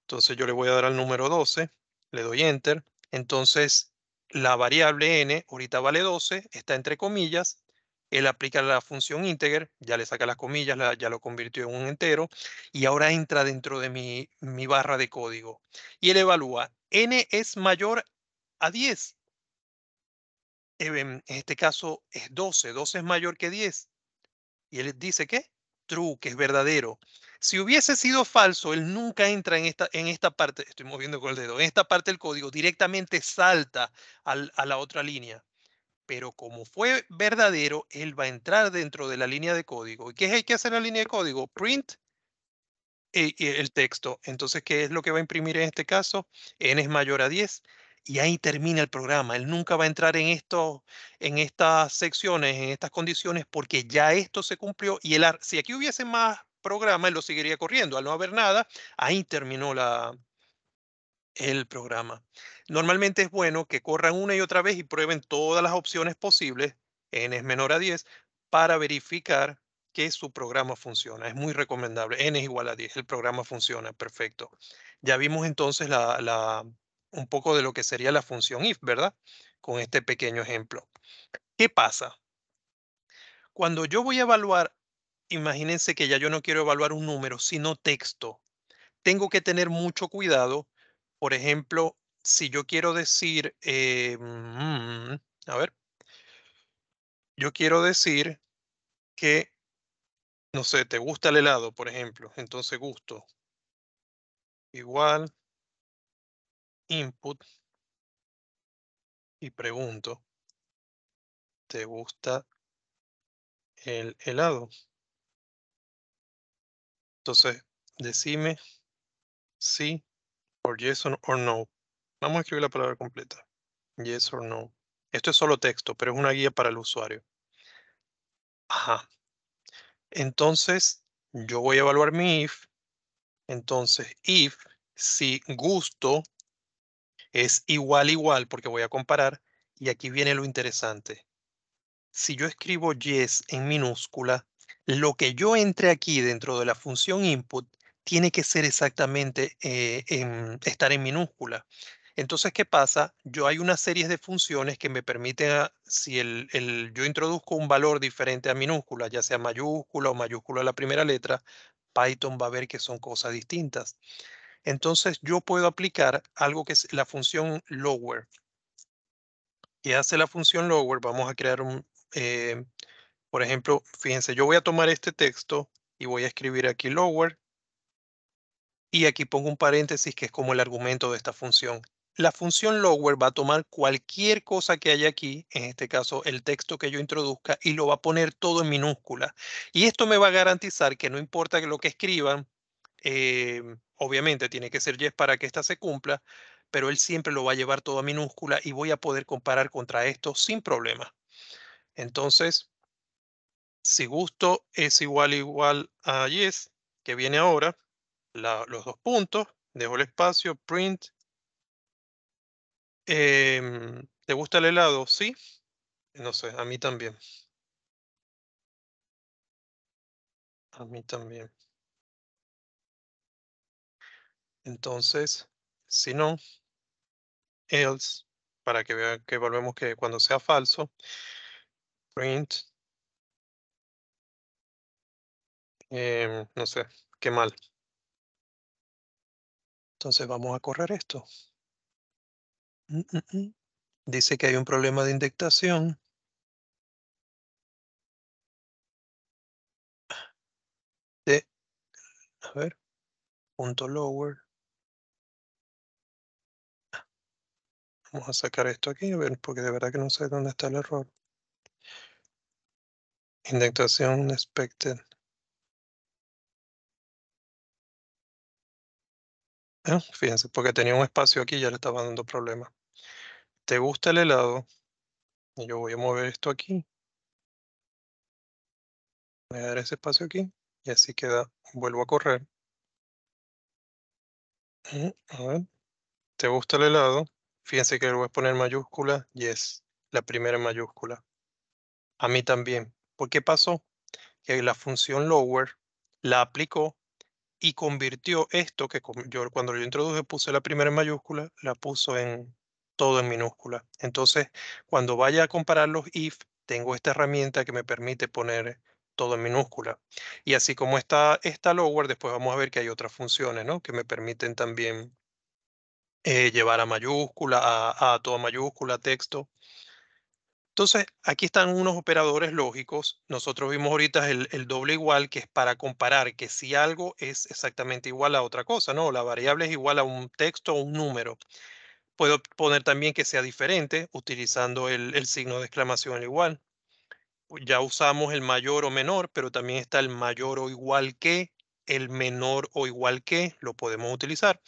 Entonces, yo le voy a dar al número 12, le doy Enter. Entonces, la variable n, ahorita vale 12, está entre comillas. Él aplica la función integer, ya le saca las comillas, ya lo convirtió en un entero. Y ahora entra dentro de mi, mi barra de código. Y él evalúa, n es mayor a 10 eh, en este caso es 12, 12 es mayor que 10. Y él dice que true, que es verdadero. Si hubiese sido falso, él nunca entra en esta, en esta parte, estoy moviendo con el dedo, en esta parte del código, directamente salta a la otra línea. Pero como fue verdadero, él va a entrar dentro de la línea de código. ¿Y qué hay que hacer en la línea de código? Print el texto. Entonces, ¿qué es lo que va a imprimir en este caso? N es mayor a 10 y ahí termina el programa. Él nunca va a entrar en, esto, en estas secciones, en estas condiciones, porque ya esto se cumplió y el, si aquí hubiese más programa, él lo seguiría corriendo. Al no haber nada, ahí terminó la, el programa. Normalmente es bueno que corran una y otra vez y prueben todas las opciones posibles, n es menor a 10, para verificar que su programa funciona. Es muy recomendable. N es igual a 10. El programa funciona. Perfecto. Ya vimos entonces la un poco de lo que sería la función if, ¿verdad? Con este pequeño ejemplo. ¿Qué pasa? Cuando yo voy a evaluar, imagínense que ya yo no quiero evaluar un número, sino texto. Tengo que tener mucho cuidado. Por ejemplo, si yo quiero decir, eh, mm, a ver, yo quiero decir que, no sé, te gusta el helado, por ejemplo, entonces gusto igual input y pregunto, ¿te gusta el helado? Entonces, decime sí or yes or no. Vamos a escribir la palabra completa. Yes or no. Esto es solo texto, pero es una guía para el usuario. Ajá. Entonces, yo voy a evaluar mi if. Entonces, if, si gusto, es igual, igual, porque voy a comparar, y aquí viene lo interesante. Si yo escribo yes en minúscula, lo que yo entre aquí dentro de la función input tiene que ser exactamente eh, en, estar en minúscula. Entonces, ¿qué pasa? Yo hay una serie de funciones que me permiten, si el, yo introduzco un valor diferente a minúscula, ya sea mayúscula o mayúscula la primera letra, Python va a ver que son cosas distintas entonces yo puedo aplicar algo que es la función lower. Y hace la función lower, vamos a crear un, eh, por ejemplo, fíjense, yo voy a tomar este texto y voy a escribir aquí lower. Y aquí pongo un paréntesis que es como el argumento de esta función. La función lower va a tomar cualquier cosa que haya aquí, en este caso el texto que yo introduzca, y lo va a poner todo en minúscula. Y esto me va a garantizar que no importa lo que escriban, Em, obviamente tiene que ser yes para que esta se cumpla, pero él siempre lo va a llevar todo a minúscula y voy a poder comparar contra esto sin problema. Entonces, si gusto es igual igual a yes, que viene ahora, los dos puntos, dejo el espacio, print. Em, ¿Te gusta el helado? Sí. No sé, a mí también. A mí también. Entonces, si no, else, para que vean que volvemos que cuando sea falso, print, em, no sé, qué mal. Entonces vamos a correr esto. Mm, mm, mm. Dice que hay un problema de indentación. De, a ver, punto lower. Vamos a sacar esto aquí, a ver, porque de verdad que no sé dónde está el error. Indectación expected. Ah, fíjense, porque tenía un espacio aquí y ya le estaba dando problema. ¿Te gusta el helado? Yo voy a mover esto aquí. Voy a dar ese espacio aquí y así queda. Vuelvo a correr. Mm, a ver. ¿Te gusta el helado? Fíjense que le voy a poner mayúscula, y es la primera mayúscula. A mí también. ¿Por qué pasó? Que la función lower la aplicó y convirtió esto que yo cuando lo introduje puse la primera mayúscula, la puso en todo en minúscula. Entonces, cuando vaya a comparar los if, tengo esta herramienta que me permite poner todo en minúscula. Y así como está esta lower, después vamos a ver que hay otras funciones ¿no? que me permiten también eh, llevar a mayúscula, a, toda mayúscula, texto. Entonces, aquí están unos operadores lógicos. Nosotros vimos ahorita el, doble igual, que es para comparar que si algo es exactamente igual a otra cosa, ¿no? La variable es igual a un texto o un número. Puedo poner también que sea diferente utilizando el, signo de exclamación igual. Ya usamos el mayor o menor, pero también está el mayor o igual que, el menor o igual que, lo podemos utilizar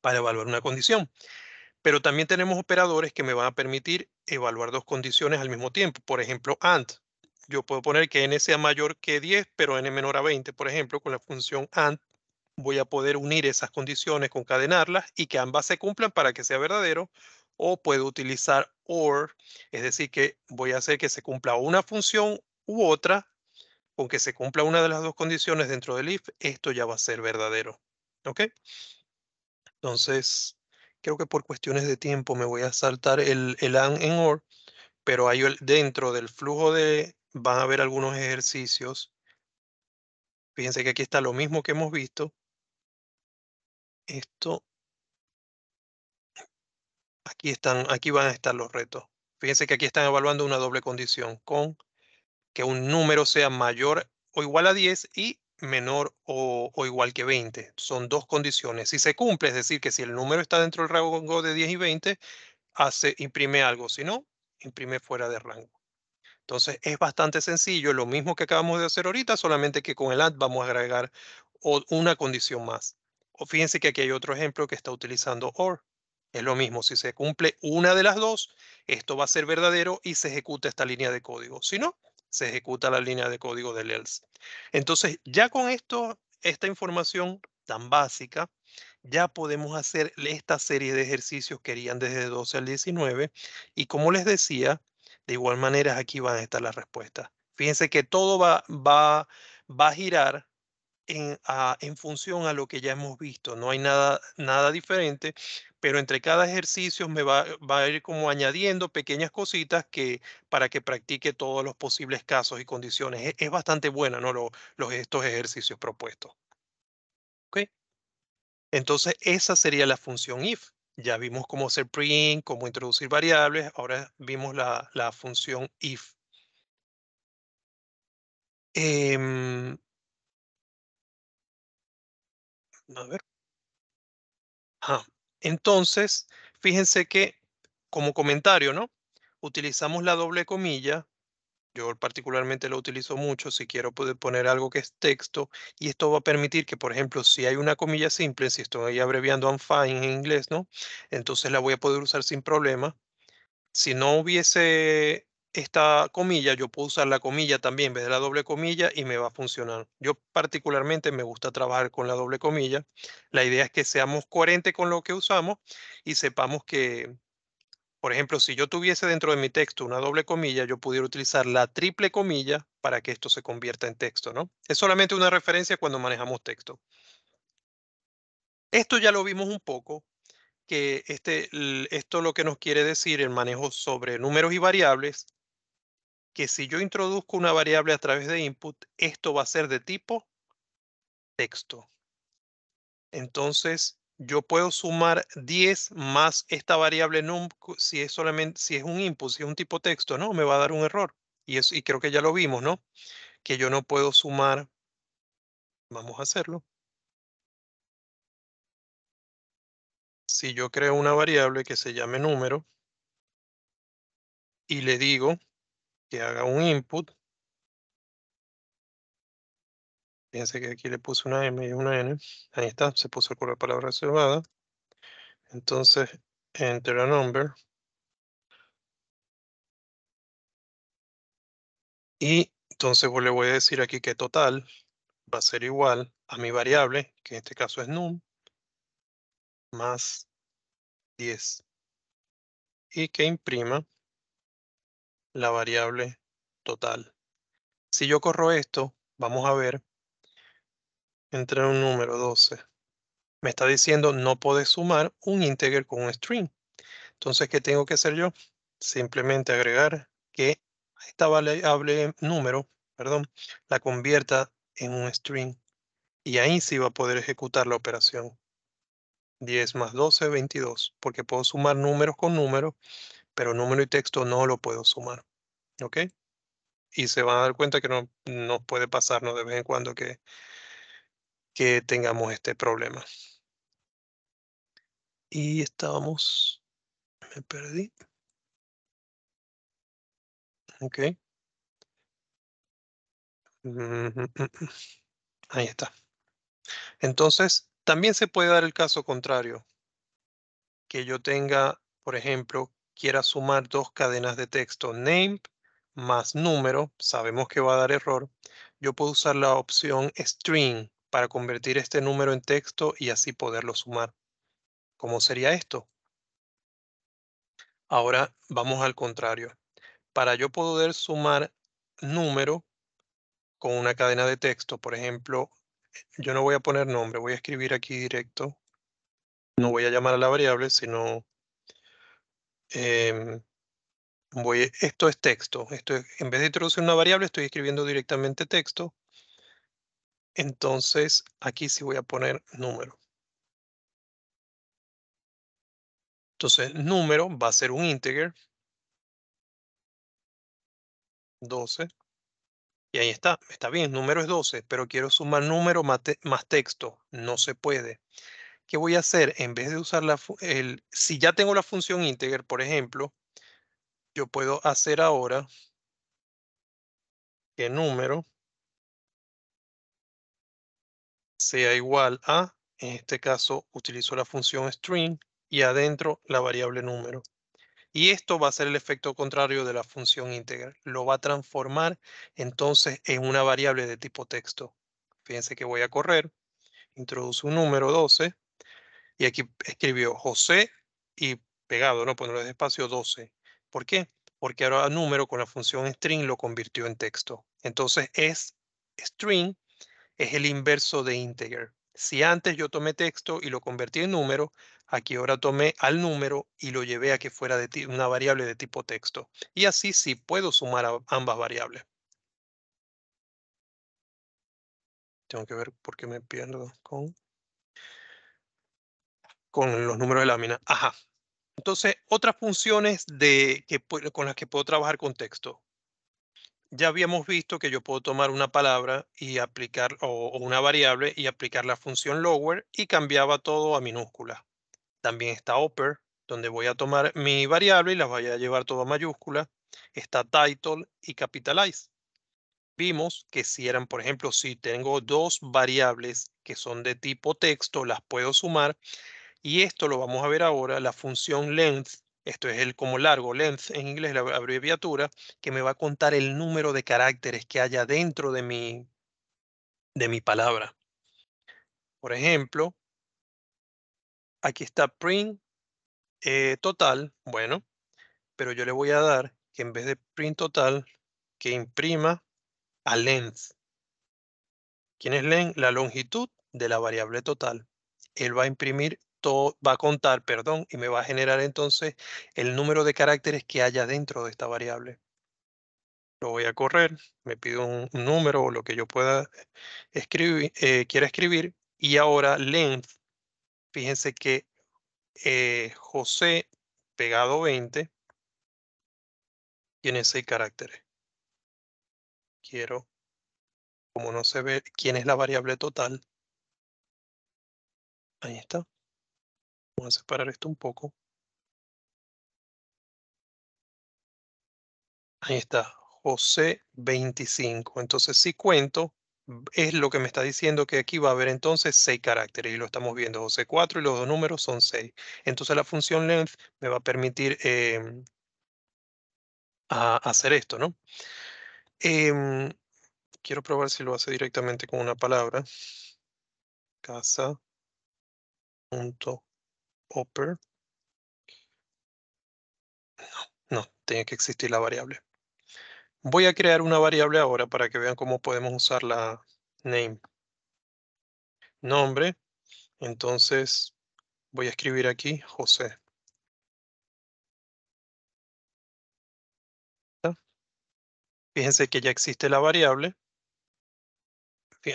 para evaluar una condición. Pero también tenemos operadores que me van a permitir evaluar dos condiciones al mismo tiempo. Por ejemplo, AND. Yo puedo poner que n sea mayor que 10, pero n menor a 20. Por ejemplo, con la función AND voy a poder unir esas condiciones, concadenarlas y que ambas se cumplan para que sea verdadero. O puedo utilizar OR, es decir, que voy a hacer que se cumpla una función u otra con que se cumpla una de las dos condiciones dentro del if, esto ya va a ser verdadero. ¿Ok? Entonces, creo que por cuestiones de tiempo me voy a saltar el, el AND en OR, pero hay dentro del flujo de van a haber algunos ejercicios. Fíjense que aquí está lo mismo que hemos visto. Esto. Aquí, están, aquí van a estar los retos. Fíjense que aquí están evaluando una doble condición con que un número sea mayor o igual a 10 y menor o, igual que 20. Son dos condiciones. Si se cumple, es decir, que si el número está dentro del rango de 10 y 20, hace, imprime algo. Si no, imprime fuera de rango. Entonces es bastante sencillo, lo mismo que acabamos de hacer ahorita, solamente que con el add vamos a agregar una condición más. O fíjense que aquí hay otro ejemplo que está utilizando OR. Es lo mismo, si se cumple una de las dos, esto va a ser verdadero y se ejecuta esta línea de código. Si no, se ejecuta la línea de código del else. Entonces, ya con esto, esta información tan básica, ya podemos hacer esta serie de ejercicios que harían desde 12 al 19. Y como les decía, de igual manera aquí van a estar las respuestas. Fíjense que todo va, va, va a girar en, función a lo que ya hemos visto. No hay nada, nada diferente, pero entre cada ejercicio me va, va, a ir como añadiendo pequeñas cositas que, para que practique todos los posibles casos y condiciones. E, es, bastante buena ¿no? los, estos ejercicios propuestos. ¿Ok? Entonces, esa sería la función if. Ya vimos cómo hacer print, cómo introducir variables. Ahora vimos la, la función if. Eh, a ver. entonces, fíjense que como comentario, ¿no? Utilizamos la doble comilla. Yo particularmente lo utilizo mucho si quiero poder poner algo que es texto y esto va a permitir que, por ejemplo, si hay una comilla simple, si estoy abreviando un fine en inglés, ¿no? Entonces la voy a poder usar sin problema. Si no hubiese esta comilla, yo puedo usar la comilla también en vez de la doble comilla y me va a funcionar. Yo particularmente me gusta trabajar con la doble comilla. La idea es que seamos coherentes con lo que usamos y sepamos que, por ejemplo, si yo tuviese dentro de mi texto una doble comilla, yo pudiera utilizar la triple comilla para que esto se convierta en texto, ¿no? Es solamente una referencia cuando manejamos texto. Esto ya lo vimos un poco, que este, esto lo que nos quiere decir el manejo sobre números y variables que si yo introduzco una variable a través de input, esto va a ser de tipo texto. Entonces, yo puedo sumar 10 más esta variable num si es solamente si es un input, si es un tipo texto, ¿no? Me va a dar un error. Y, es, y creo que ya lo vimos, ¿no? Que yo no puedo sumar. Vamos a hacerlo. Si yo creo una variable que se llame número y le digo que haga un input. Fíjense que aquí le puse una M y una N. Ahí está, se puso con la palabra reservada. Entonces, enter a number. Y entonces le voy a decir aquí que total va a ser igual a mi variable, que en este caso es num, más 10. Y que imprima la variable total. Si yo corro esto, vamos a ver, entre un número 12. Me está diciendo no puedes sumar un integer con un string. Entonces, ¿qué tengo que hacer yo? Simplemente agregar que esta variable número, perdón, la convierta en un string. Y ahí sí va a poder ejecutar la operación. 10 más 12, 22, porque puedo sumar números con números pero número y texto no lo puedo sumar. ¿Ok? Y se van a dar cuenta que no nos puede pasarnos de vez en cuando que, que tengamos este problema. Y estábamos... Me perdí. Ok. Ahí está. Entonces, también se puede dar el caso contrario. Que yo tenga, por ejemplo, quiera sumar dos cadenas de texto name más número, sabemos que va a dar error, yo puedo usar la opción string para convertir este número en texto y así poderlo sumar. ¿Cómo sería esto? Ahora vamos al contrario. Para yo poder sumar número con una cadena de texto, por ejemplo, yo no voy a poner nombre, voy a escribir aquí directo. No voy a llamar a la variable, sino Em, voy, esto es texto. Esto en vez de introducir una variable, estoy escribiendo directamente texto. Entonces, aquí sí voy a poner número. Entonces, número va a ser un integer. 12. Y ahí está, está bien, número es 12, pero quiero sumar número más texto. No se puede. ¿qué voy a hacer? En vez de usar la, si ya tengo la función integer, por ejemplo, yo puedo hacer ahora que número sea igual a, en este caso utilizo la función string y adentro la variable número. Y esto va a ser el efecto contrario de la función integer. Lo va a transformar entonces en una variable de tipo texto. Fíjense que voy a correr, introduce un número 12 y aquí escribió José y pegado, no ponerlo espacio 12. ¿Por qué? Porque ahora número con la función string lo convirtió en texto. Entonces es string, es el inverso de integer. Si antes yo tomé texto y lo convertí en número, aquí ahora tomé al número y lo llevé a que fuera de una variable de tipo texto. Y así sí puedo sumar ambas variables. Tengo que ver por qué me pierdo con con los números de lámina. Ajá. Entonces, otras funciones de, que, con las que puedo trabajar con texto. Ya habíamos visto que yo puedo tomar una palabra y aplicar, o, una variable, y aplicar la función lower y cambiaba todo a minúscula. También está upper, donde voy a tomar mi variable y las voy a llevar todo a mayúscula. Está title y capitalize. Vimos que si eran, por ejemplo, si tengo dos variables que son de tipo texto, las puedo sumar y esto lo vamos a ver ahora, la función length, esto es el como largo, length en inglés, la abreviatura, que me va a contar el número de caracteres que haya dentro de mi, de mi palabra. Por ejemplo, aquí está print eh, total, bueno, pero yo le voy a dar que en vez de print total, que imprima a length. ¿Quién es length? La longitud de la variable total. Él va a imprimir va a contar, perdón, y me va a generar entonces el número de caracteres que haya dentro de esta variable. Lo voy a correr, me pido un, número o lo que yo pueda eh, escribir, eh, quiera escribir. Y ahora length, fíjense que eh, José pegado 20 tiene 6 caracteres. Quiero, como no se ve quién es la variable total, ahí está, Vamos a separar esto un poco. Ahí está, José 25. Entonces, si cuento, es lo que me está diciendo que aquí va a haber entonces seis caracteres. Y lo estamos viendo, José 4 y los dos números son 6. Entonces, la función length me va a permitir em, hacer esto, ¿no? Em, quiero probar si lo hace directamente con una palabra. Casa. Punto no, No, tiene que existir la variable. Voy a crear una variable ahora para que vean cómo podemos usar la name. Nombre. Entonces voy a escribir aquí José. Fíjense que ya existe la variable.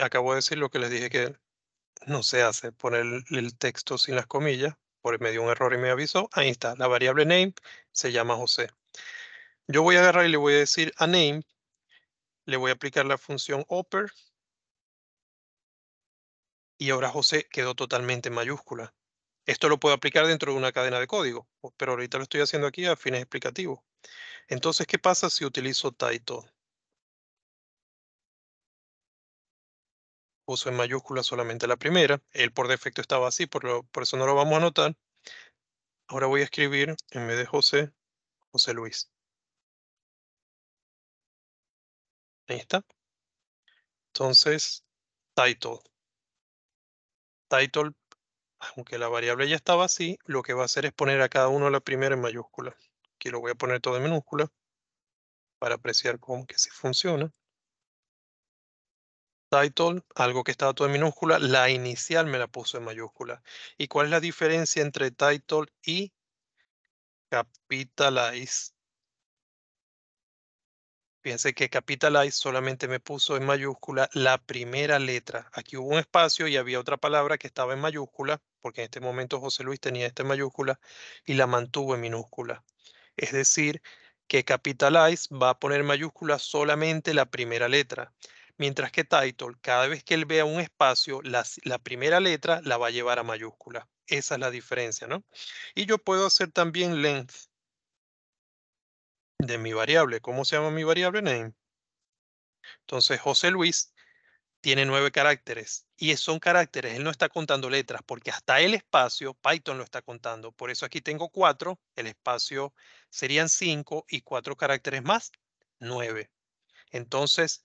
Acabo de decir lo que les dije que no se hace, poner el texto sin las comillas me dio un error y me avisó. Ahí está, la variable name se llama José. Yo voy a agarrar y le voy a decir a name, le voy a aplicar la función oper. Y ahora José quedó totalmente en mayúscula. Esto lo puedo aplicar dentro de una cadena de código, pero ahorita lo estoy haciendo aquí a fines explicativos. Entonces, ¿qué pasa si utilizo title? puso en mayúscula solamente la primera. Él por defecto estaba así, por, eso no lo vamos a anotar. Ahora voy a escribir, en vez de José, José Luis. Ahí está. Entonces, title. Title, aunque la variable ya estaba así, lo que va a hacer es poner a cada uno la primera en mayúscula. Aquí lo voy a poner todo en minúscula para apreciar cómo que si funciona title, algo que estaba todo en minúscula, la inicial me la puso en mayúscula. ¿Y cuál es la diferencia entre title y capitalize? Fíjense que capitalize solamente me puso en mayúscula la primera letra. Aquí hubo un espacio y había otra palabra que estaba en mayúscula, porque en este momento José Luis tenía esta en mayúscula y la mantuvo en minúscula. Es decir, que capitalize va a poner mayúscula solamente la primera letra mientras que title, cada vez que él vea un espacio, la, la primera letra la va a llevar a mayúscula. Esa es la diferencia, ¿no? Y yo puedo hacer también length de mi variable. ¿Cómo se llama mi variable name? Entonces, José Luis tiene nueve caracteres y son caracteres. Él no está contando letras porque hasta el espacio Python lo está contando. Por eso aquí tengo cuatro, el espacio serían cinco y cuatro caracteres más, nueve. Entonces,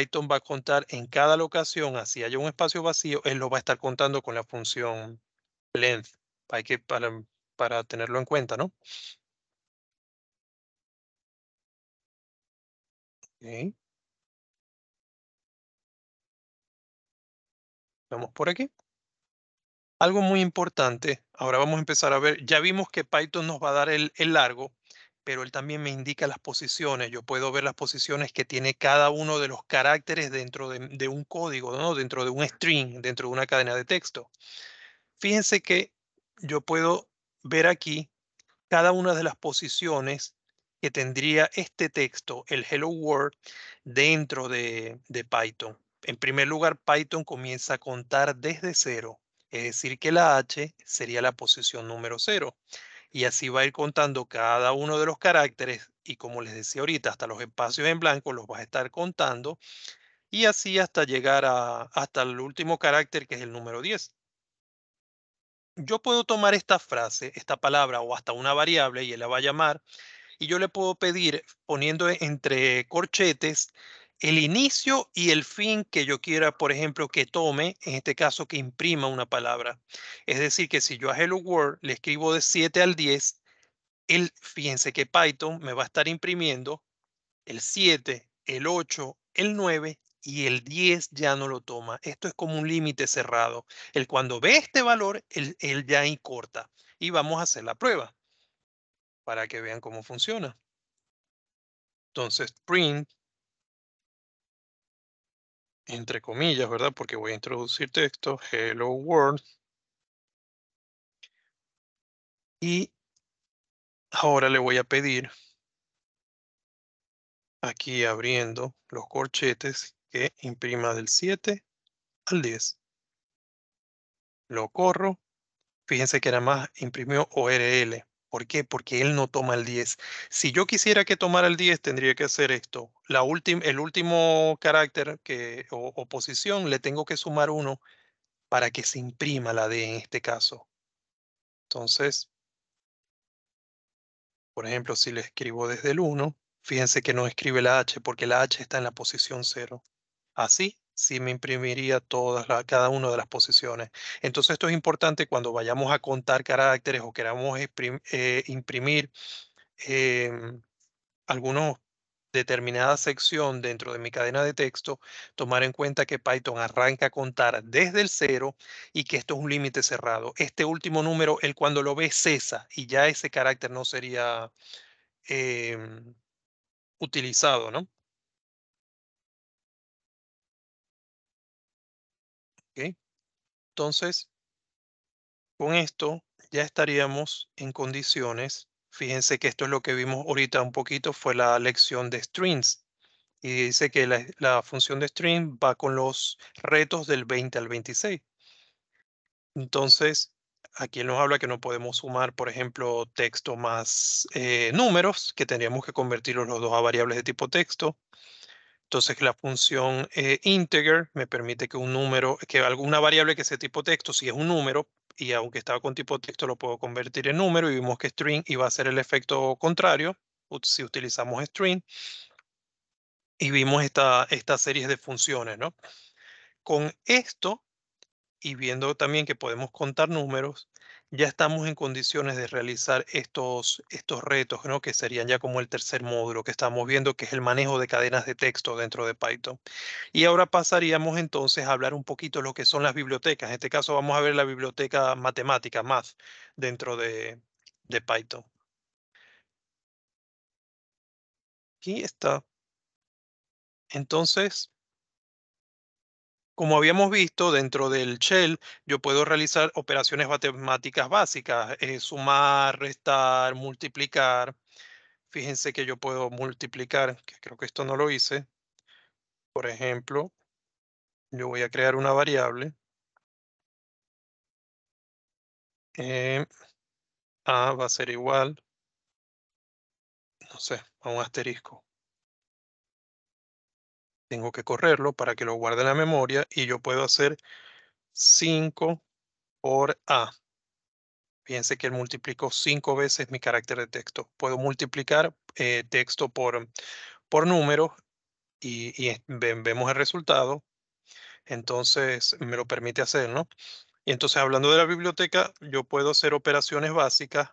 Python va a contar en cada locación, así haya un espacio vacío, él lo va a estar contando con la función length. Hay que, para, para tenerlo en cuenta, ¿no? Vamos por aquí. Algo muy importante. Ahora vamos a empezar a ver. Ya vimos que Python nos va a dar el, el largo, pero él también me indica las posiciones. Yo puedo ver las posiciones que tiene cada uno de los caracteres dentro de, un código, dentro de un string, dentro de una cadena de texto. Fíjense que yo puedo ver aquí cada una de las posiciones que tendría este texto, el Hello World, dentro de, de Python. En primer lugar, Python comienza a contar desde cero, es decir, que la H sería la posición número cero y así va a ir contando cada uno de los caracteres y como les decía ahorita, hasta los espacios en blanco los va a estar contando y así hasta llegar a, hasta el último carácter que es el número 10. Yo puedo tomar esta frase, esta palabra o hasta una variable y él la va a llamar y yo le puedo pedir poniendo entre corchetes el inicio y el fin que yo quiera, por ejemplo, que tome, en este caso que imprima una palabra. Es decir, que si yo a Hello World le escribo de 7 al 10, él, fíjense que Python me va a estar imprimiendo el 7, el 8, el 9 y el 10 ya no lo toma. Esto es como un límite cerrado. El cuando ve este valor, él, ya ahí corta. Y vamos a hacer la prueba para que vean cómo funciona. Entonces, print entre comillas, ¿verdad? Porque voy a introducir texto, hello world. Y ahora le voy a pedir, aquí abriendo los corchetes, que imprima del 7 al 10. Lo corro. Fíjense que nada más imprimió ORL. ¿Por qué? Porque él no toma el 10. Si yo quisiera que tomara el 10, tendría que hacer esto. La el último carácter que, o, posición le tengo que sumar uno para que se imprima la D en este caso. Entonces, por ejemplo, si le escribo desde el 1, fíjense que no escribe la H porque la H está en la posición 0. Así si me imprimiría todas cada una de las posiciones. Entonces esto es importante cuando vayamos a contar caracteres o queramos eh, imprimir em, alguna determinada sección dentro de mi cadena de texto, tomar en cuenta que Python arranca a contar desde el cero y que esto es un límite cerrado. Este último número, él cuando lo ve cesa y ya ese carácter no sería em, utilizado, ¿no? Entonces, con esto ya estaríamos en condiciones. Fíjense que esto es lo que vimos ahorita un poquito, fue la lección de strings. Y dice que la, función de string va con los retos del 20 al 26. Entonces, aquí nos habla que no podemos sumar, por ejemplo, texto más eh, números, que tendríamos que convertirlos los dos a variables de tipo texto. Entonces la función eh, integer me permite que un número, que alguna variable que sea tipo texto, si es un número, y aunque estaba con tipo texto lo puedo convertir en número, y vimos que string iba a ser el efecto contrario si utilizamos string. Y vimos esta, esta serie de funciones, ¿no? Con esto, y viendo también que podemos contar números, ya estamos en condiciones de realizar estos, estos retos, ¿no? que serían ya como el tercer módulo que estamos viendo, que es el manejo de cadenas de texto dentro de Python. Y ahora pasaríamos entonces a hablar un poquito de lo que son las bibliotecas. En este caso vamos a ver la biblioteca matemática, Math, dentro de, de Python. Aquí está. Entonces, como habíamos visto, dentro del shell yo puedo realizar operaciones matemáticas básicas, eh, sumar, restar, multiplicar. Fíjense que yo puedo multiplicar, que creo que esto no lo hice. Por ejemplo, yo voy a crear una variable. Eh, a va a ser igual, no sé, a un asterisco tengo que correrlo para que lo guarde en la memoria y yo puedo hacer 5 por A. Fíjense que multiplico 5 veces mi carácter de texto. Puedo multiplicar eh, texto por, por número y, y vemos el resultado. Entonces me lo permite hacer, ¿no? Y entonces hablando de la biblioteca, yo puedo hacer operaciones básicas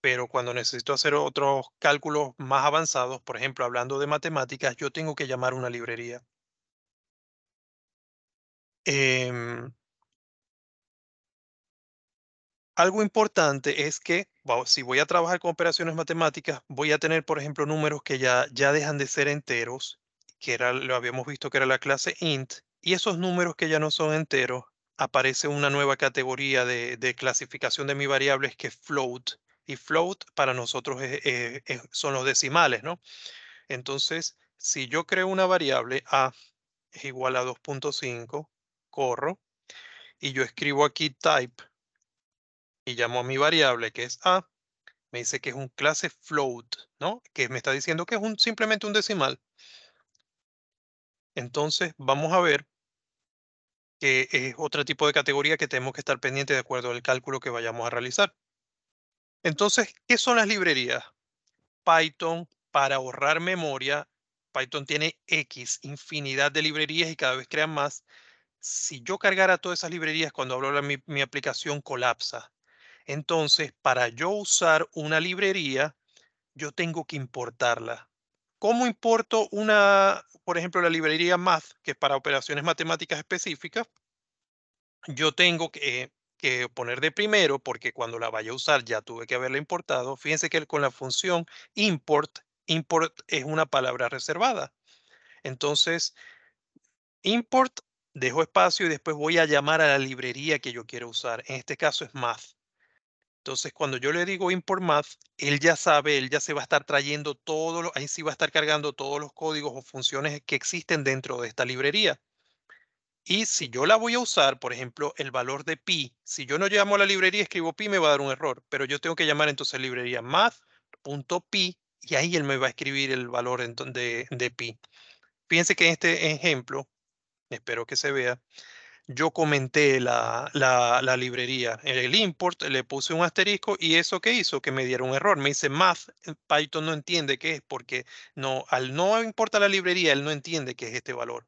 pero cuando necesito hacer otros cálculos más avanzados, por ejemplo, hablando de matemáticas, yo tengo que llamar una librería. Em, algo importante es que si voy a trabajar con operaciones matemáticas, voy a tener, por ejemplo, números que ya, ya dejan de ser enteros, que era, lo habíamos visto que era la clase int, y esos números que ya no son enteros, aparece una nueva categoría de, clasificación de mi variable, que es float, y float para nosotros eh, son los decimales, ¿no? Entonces, si yo creo una variable a es igual a 2.5, corro, y yo escribo aquí type y llamo a mi variable que es a, me dice que es un clase float, ¿no? Que me está diciendo que es simplemente un decimal. Entonces, vamos a ver que es otro tipo de categoría que tenemos que estar pendiente de acuerdo al cálculo que vayamos a realizar. Entonces, ¿qué son las librerías? Python, para ahorrar memoria, Python tiene X infinidad de librerías y cada vez crean más. Si yo cargara todas esas librerías, cuando hablo mi, aplicación colapsa. Entonces, para yo usar una librería, yo tengo que importarla. ¿Cómo importo una, por ejemplo, la librería Math, que es para operaciones matemáticas específicas? Yo tengo que, eh, que poner de primero porque cuando la vaya a usar ya tuve que haberla importado. Fíjense que con la función import, import es una palabra reservada. Entonces, import, dejo espacio y después voy a llamar a la librería que yo quiero usar. En este caso es math. Entonces, cuando yo le digo import math, él ya sabe, él ya se va a estar trayendo todo, ahí sí va a estar cargando todos los códigos o funciones que existen dentro de esta librería. Y si yo la voy a usar, por ejemplo, el valor de pi, si yo no llamo a la librería, escribo pi, me va a dar un error, pero yo tengo que llamar entonces librería math.pi y ahí él me va a escribir el valor de, de pi. Fíjense que en este ejemplo, espero que se vea, yo comenté la, librería. el import le puse un asterisco y eso que hizo que me diera un error. Me dice math, eh, Python no entiende qué es porque no, al no importar la librería, él no entiende qué es este valor.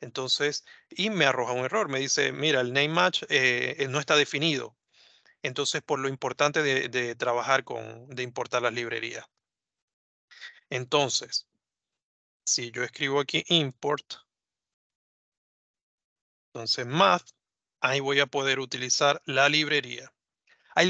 Entonces, y me arroja un error, me dice, mira, el name match eh, eh, no está definido. Entonces, por lo importante de, de trabajar con, de importar las librerías. Entonces, si yo escribo aquí import, entonces math, ahí voy a poder utilizar la librería. Hay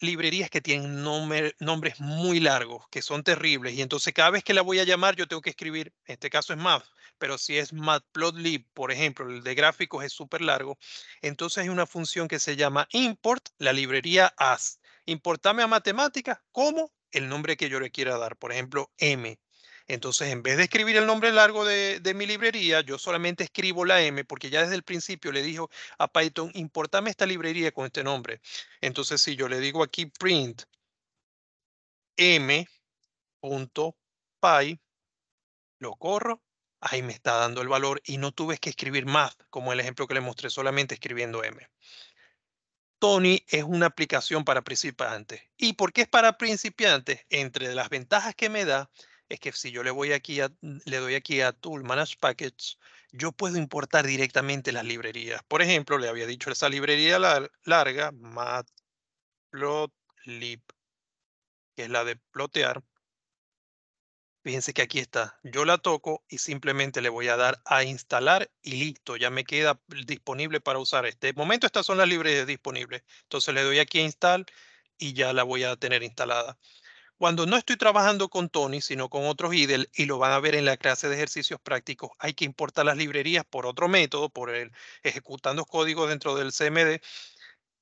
librerías, que tienen nombres muy largos, que son terribles, y entonces cada vez que la voy a llamar yo tengo que escribir, en este caso es Math, pero si es Matplotlib, por ejemplo, el de gráficos es súper largo, entonces hay una función que se llama import, la librería as. Importame a matemáticas como el nombre que yo le quiera dar, por ejemplo, M. Entonces, en vez de escribir el nombre largo de, mi librería, yo solamente escribo la M porque ya desde el principio le dijo a Python, importame esta librería con este nombre. Entonces, si yo le digo aquí print m.py, lo corro, ahí me está dando el valor y no tuve que escribir más, como el ejemplo que le mostré solamente escribiendo M. Tony es una aplicación para principiantes. ¿Y por qué es para principiantes? Entre las ventajas que me da es que si yo le, voy aquí mm, le doy aquí a Tool Manage packages yo puedo importar directamente las librerías. Por ejemplo, le había dicho esa librería larga, matplotlib, que es la de plotear. Fíjense que aquí está. Yo la toco y simplemente le voy a dar a instalar y listo. Ya me queda disponible para usar. De momento estas son las librerías disponibles. Entonces le doy aquí a install y ya la voy a tener instalada. Cuando no estoy trabajando con Tony, sino con otros IDEL, y lo van a ver en la clase de ejercicios prácticos, hay que importar las librerías por otro método, por el, ejecutando códigos dentro del CMD,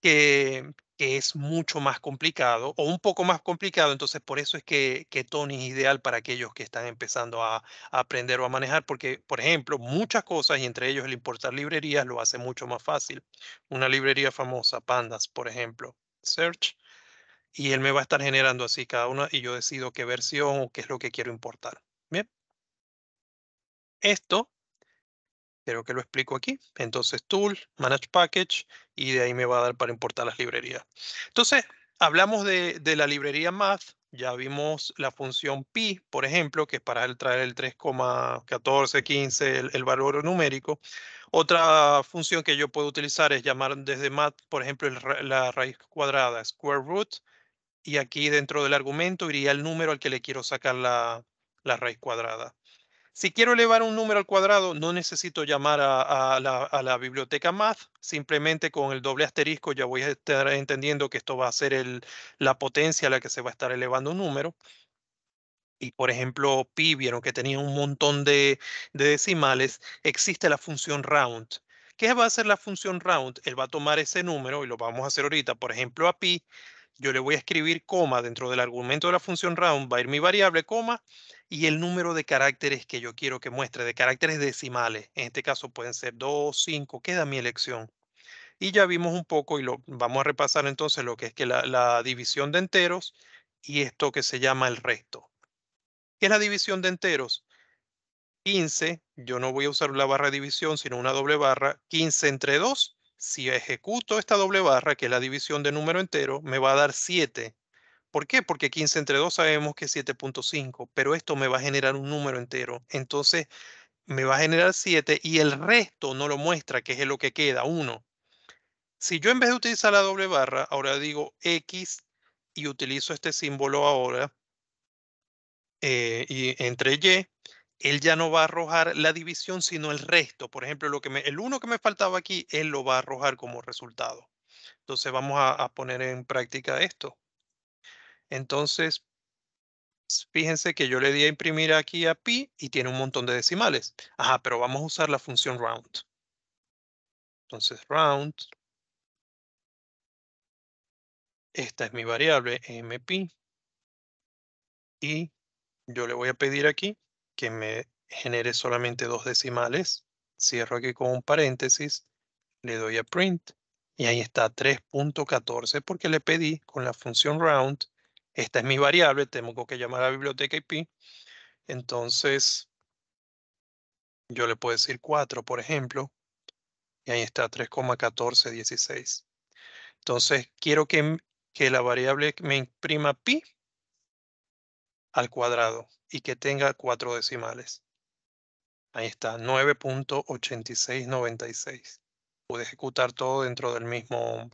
que, que es mucho más complicado o un poco más complicado. Entonces, por eso es que, que Tony es ideal para aquellos que están empezando a, a, aprender o a manejar, porque, por ejemplo, muchas cosas, y entre ellos el importar librerías, lo hace mucho más fácil. Una librería famosa, Pandas, por ejemplo, Search, y él me va a estar generando así cada una y yo decido qué versión o qué es lo que quiero importar. Bien. Esto, creo que lo explico aquí. Entonces, Tool, Manage Package y de ahí me va a dar para importar las librerías. Entonces, hablamos de, la librería Math. Ya vimos la función pi, por ejemplo, que es para el traer el 3,14, 15, el, el valor numérico. Otra función que yo puedo utilizar es llamar desde math, por ejemplo, la raíz cuadrada, square root, y aquí dentro del argumento iría el número al que le quiero sacar la, la raíz cuadrada. Si quiero elevar un número al cuadrado, no necesito llamar a, la, biblioteca Math. Simplemente con el doble asterisco ya voy a estar entendiendo que esto va a ser el, la potencia a la que se va a estar elevando un número. Y por ejemplo, pi, vieron que tenía un montón de, de decimales. Existe la función round. ¿Qué va a hacer la función round? Él va a tomar ese número, y lo vamos a hacer ahorita, por ejemplo, a pi, yo le voy a escribir coma dentro del argumento de la función round, va a ir mi variable coma y el número de caracteres que yo quiero que muestre, de caracteres decimales. En este caso pueden ser 2, 5, queda mi elección. Y ya vimos un poco y lo vamos a repasar entonces lo que es que la, división de enteros y esto que se llama el resto. ¿Qué es la división de enteros? 15, yo no voy a usar la barra de división, sino una doble barra, 15 entre 2 si ejecuto esta doble barra, que es la división de número entero, me va a dar 7. ¿Por qué? Porque 15 entre 2 sabemos que es 7.5, pero esto me va a generar un número entero. Entonces, me va a generar 7 y el resto no lo muestra, que es lo que queda, 1. Si yo en vez de utilizar la doble barra, ahora digo X y utilizo este símbolo ahora, eh, y entre Y, él ya no va a arrojar la división, sino el resto. Por ejemplo, lo que el uno que me faltaba aquí, él lo va a arrojar como resultado. Entonces vamos a, a poner en práctica esto. Entonces, fíjense que yo le di a imprimir aquí a pi y tiene un montón de decimales. Ajá, pero vamos a usar la función round. Entonces, round. Esta es mi variable, mp Y yo le voy a pedir aquí que me genere solamente dos decimales, cierro aquí con un paréntesis, le doy a print y ahí está 3.14 porque le pedí con la función round, esta es mi variable, tengo que llamar a la biblioteca IP, entonces yo le puedo decir 4, por ejemplo, y ahí está 3,1416. Entonces quiero que, que la variable me imprima pi al cuadrado y que tenga cuatro decimales. Ahí está, 9.8696. Pude ejecutar todo dentro del mismo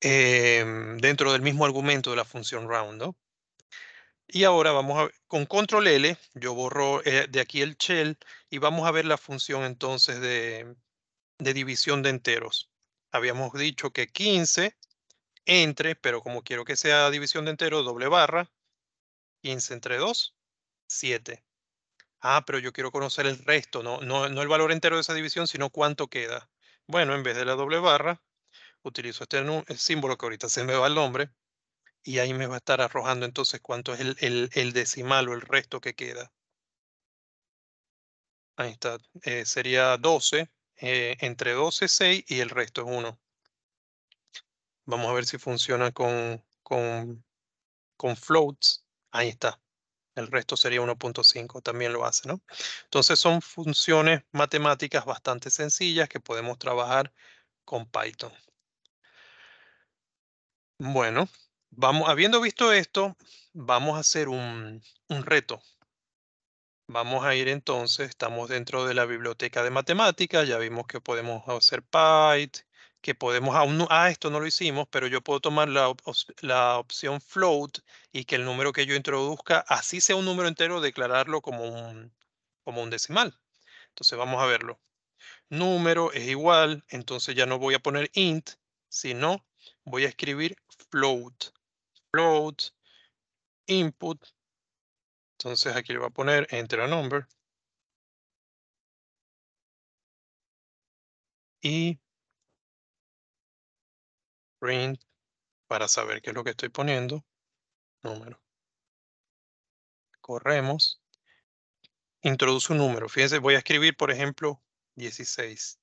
eh, dentro del mismo argumento de la función round. Y ahora vamos a con control L, yo borro eh, de aquí el shell y vamos a ver la función entonces de, de división de enteros. Habíamos dicho que 15 entre, pero como quiero que sea división de enteros, doble barra, 15 entre 2, 7. Ah, pero yo quiero conocer el resto, no, no, el valor entero de esa división, sino cuánto queda. Bueno, en vez de la doble barra, utilizo este símbolo que ahorita se me va al nombre, y ahí me va a estar arrojando entonces cuánto es el, decimal o el resto que queda. Ahí está, eh, sería 12, eh, entre 12 es 6 y el resto es 1. Vamos a ver si funciona con, con, con floats. Ahí está. El resto sería 1.5, también lo hace, ¿no? Entonces son funciones matemáticas bastante sencillas que podemos trabajar con Python. Bueno, vamos, habiendo visto esto, vamos a hacer un, un reto. Vamos a ir entonces, estamos dentro de la biblioteca de matemáticas, ya vimos que podemos hacer Python, que podemos, aún no, ah, esto no lo hicimos, pero yo puedo tomar la, la, opción float y que el número que yo introduzca, así sea un número entero, declararlo como un, como un decimal. Entonces vamos a verlo. Número es igual, entonces ya no voy a poner int, sino voy a escribir float. Float, input. Entonces aquí le voy a poner enter a number. Y print para saber qué es lo que estoy poniendo, número. Corremos. Introduce un número. Fíjense, voy a escribir, por ejemplo, 16.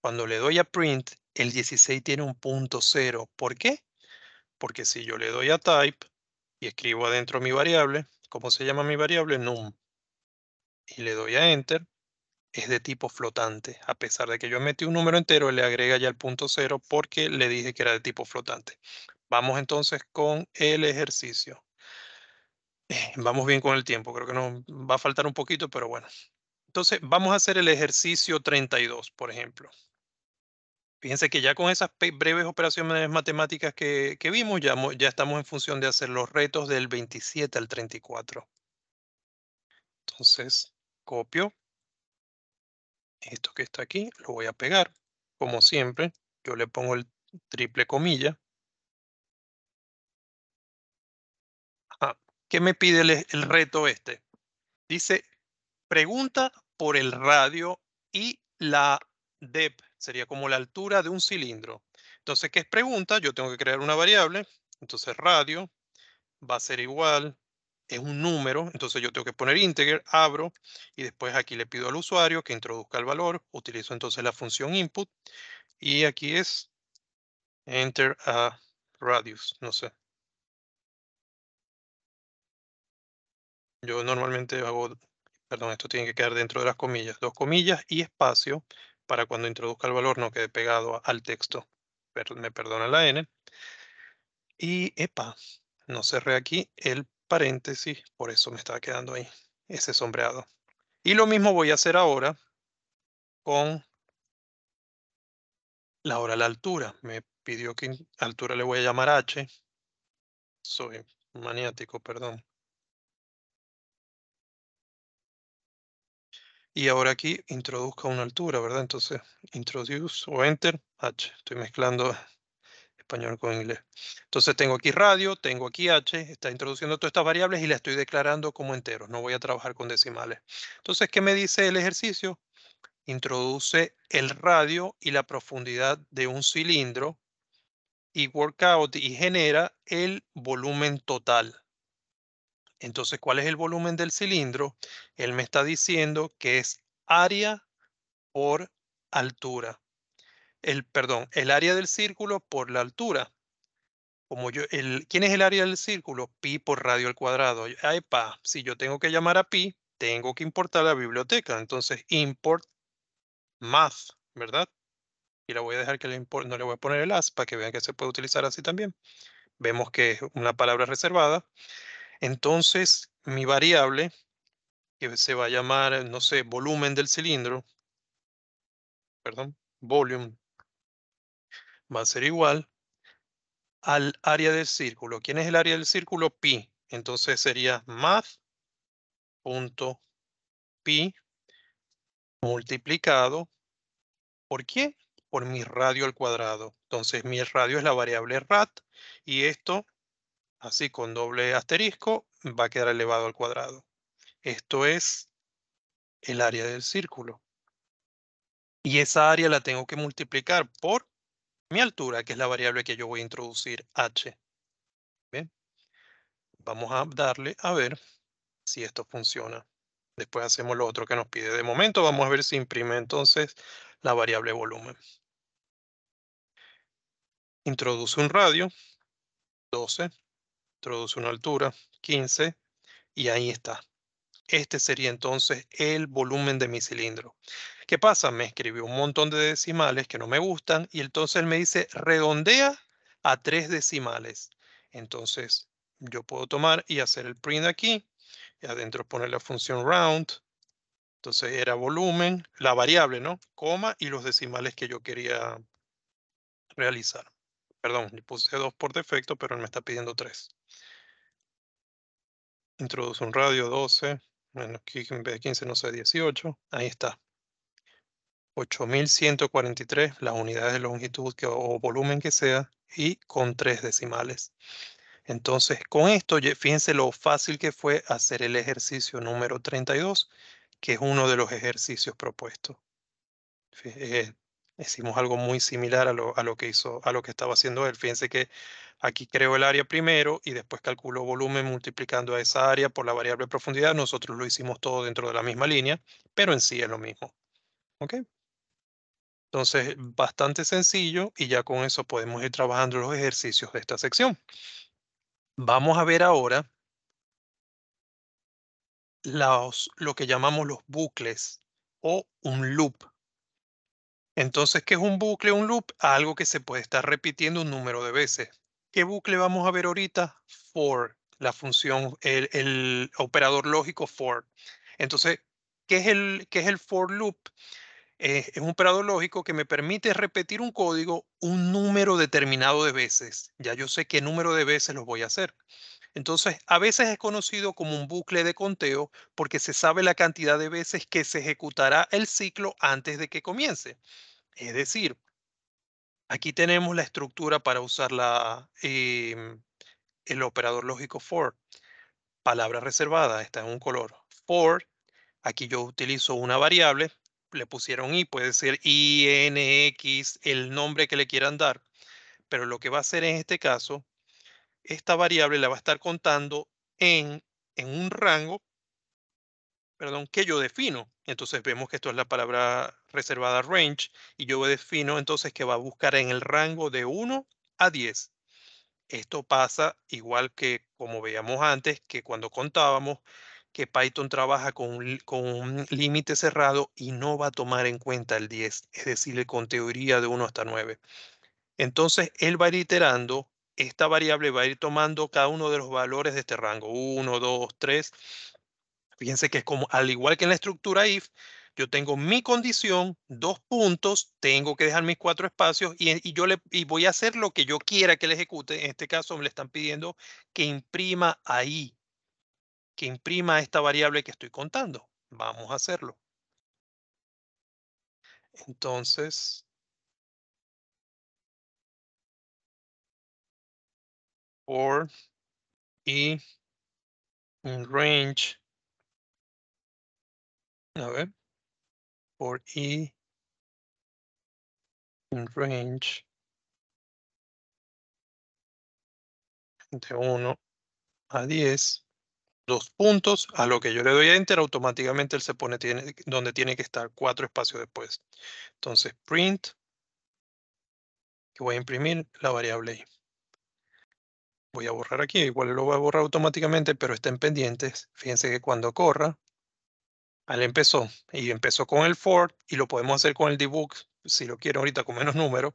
Cuando le doy a print, el 16 tiene un punto cero. ¿Por qué? Porque si yo le doy a type y escribo adentro mi variable, ¿cómo se llama mi variable? Num. Y le doy a enter, es de tipo flotante, a pesar de que yo metí un número entero, le agrega ya el punto cero porque le dije que era de tipo flotante. Vamos entonces con el ejercicio. Eh, vamos bien con el tiempo, creo que nos va a faltar un poquito, pero bueno. Entonces, vamos a hacer el ejercicio 32, por ejemplo. Fíjense que ya con esas breves operaciones matemáticas que, vimos, ya, ya estamos en función de hacer los retos del 27 al 34. Entonces, copio esto que está aquí lo voy a pegar. Como siempre, yo le pongo el triple comilla. ¿Qué me pide el, el reto este? Dice, pregunta por el radio y la dep sería como la altura de un cilindro. Entonces, ¿qué es pregunta? Yo tengo que crear una variable. Entonces, radio va a ser igual es un número, entonces yo tengo que poner integer, abro y después aquí le pido al usuario que introduzca el valor, utilizo entonces la función input y aquí es enter a radius, no sé. Yo normalmente hago, perdón, esto tiene que quedar dentro de las comillas, dos comillas y espacio para cuando introduzca el valor no quede pegado al texto. me perdona la N. Y, epa, no cerré aquí el paréntesis, por eso me estaba quedando ahí ese sombreado. Y lo mismo voy a hacer ahora con la hora la altura. Me pidió que altura le voy a llamar H. Soy maniático, perdón. Y ahora aquí introduzca una altura, ¿verdad? Entonces, introduce o enter H. Estoy mezclando español con inglés. Entonces tengo aquí radio, tengo aquí h, está introduciendo todas estas variables y las estoy declarando como enteros, no voy a trabajar con decimales. Entonces, ¿qué me dice el ejercicio? Introduce el radio y la profundidad de un cilindro y workout y genera el volumen total. Entonces, ¿cuál es el volumen del cilindro? Él me está diciendo que es área por altura el, perdón, el área del círculo por la altura. Como yo, el, ¿Quién es el área del círculo? Pi por radio al cuadrado. Ay, pa, si yo tengo que llamar a pi, tengo que importar la biblioteca. Entonces, import math, ¿verdad? Y la voy a dejar que le importa. no le voy a poner el as para que vean que se puede utilizar así también. Vemos que es una palabra reservada. Entonces, mi variable, que se va a llamar, no sé, volumen del cilindro, perdón, volume va a ser igual al área del círculo. ¿Quién es el área del círculo? Pi. Entonces sería pi multiplicado. ¿Por qué? Por mi radio al cuadrado. Entonces mi radio es la variable rat y esto, así con doble asterisco, va a quedar elevado al cuadrado. Esto es el área del círculo. Y esa área la tengo que multiplicar por mi altura, que es la variable que yo voy a introducir h. Bien, vamos a darle a ver si esto funciona. Después hacemos lo otro que nos pide. De momento vamos a ver si imprime entonces la variable volumen. Introduce un radio, 12. Introduce una altura, 15. Y ahí está. Este sería entonces el volumen de mi cilindro. ¿Qué pasa? Me escribió un montón de decimales que no me gustan y entonces él me dice redondea a tres decimales. Entonces yo puedo tomar y hacer el print aquí y adentro poner la función round. Entonces era volumen, la variable, ¿no? Coma y los decimales que yo quería realizar. Perdón, le puse dos por defecto, pero él me está pidiendo tres. Introduce un radio 12 de 15 no sé, 18, ahí está. 8.143, las unidades de longitud que, o volumen que sea, y con tres decimales. Entonces, con esto, fíjense lo fácil que fue hacer el ejercicio número 32, que es uno de los ejercicios propuestos. Eh, hicimos algo muy similar a lo, a lo, que hizo, a lo que estaba haciendo él. Fíjense que Aquí creo el área primero y después calculo volumen multiplicando a esa área por la variable profundidad. Nosotros lo hicimos todo dentro de la misma línea, pero en sí es lo mismo. ¿Ok? Entonces, bastante sencillo y ya con eso podemos ir trabajando los ejercicios de esta sección. Vamos a ver ahora lo que llamamos los bucles o un loop. Entonces, ¿qué es un bucle, o un loop? Algo que se puede estar repitiendo un número de veces. ¿Qué bucle vamos a ver ahorita? For, la función, el, operador lógico for. Entonces, ¿qué es el, qué es el for loop? Eh, es un operador lógico que me permite repetir un código un número determinado de veces. Ya yo sé qué número de veces lo voy a hacer. Entonces, a veces es conocido como un bucle de conteo porque se sabe la cantidad de veces que se ejecutará el ciclo antes de que comience. Es decir, Aquí tenemos la estructura para usar em, el operador lógico for. Palabra reservada, está en un color. For, aquí yo utilizo una variable, le pusieron i, puede ser n, x, el nombre que le quieran dar. Pero lo que va a hacer en este caso, esta variable la va a estar contando en, en un rango, perdón, que yo defino. Entonces vemos que esto es la palabra reservada range y yo defino entonces que va a buscar en el rango de 1 a 10. Esto pasa igual que como veíamos antes, que cuando contábamos que Python trabaja con un, límite cerrado y no va a tomar en cuenta el 10, es decir, con teoría de 1 hasta 9. Entonces, él va a ir iterando, esta variable va a ir tomando cada uno de los valores de este rango, 1, 2, 3. Fíjense que es como, al igual que en la estructura if, yo tengo mi condición, dos puntos, tengo que dejar mis cuatro espacios y, yo le, voy a hacer lo que yo quiera que le ejecute. En este caso me están pidiendo que imprima ahí, que imprima esta variable que estoy contando. Vamos a hacerlo. Entonces, or y range. A ver for E in range de 1 a 10, dos puntos, a lo que yo le doy a Enter, automáticamente él se pone donde tiene que estar cuatro espacios después. Entonces, print, que voy a imprimir la variable I. Voy a borrar aquí, igual lo voy a borrar automáticamente, pero estén pendientes. Fíjense que cuando corra, al empezó y empezó con el Ford y lo podemos hacer con el D-Book si lo quiero ahorita con menos números,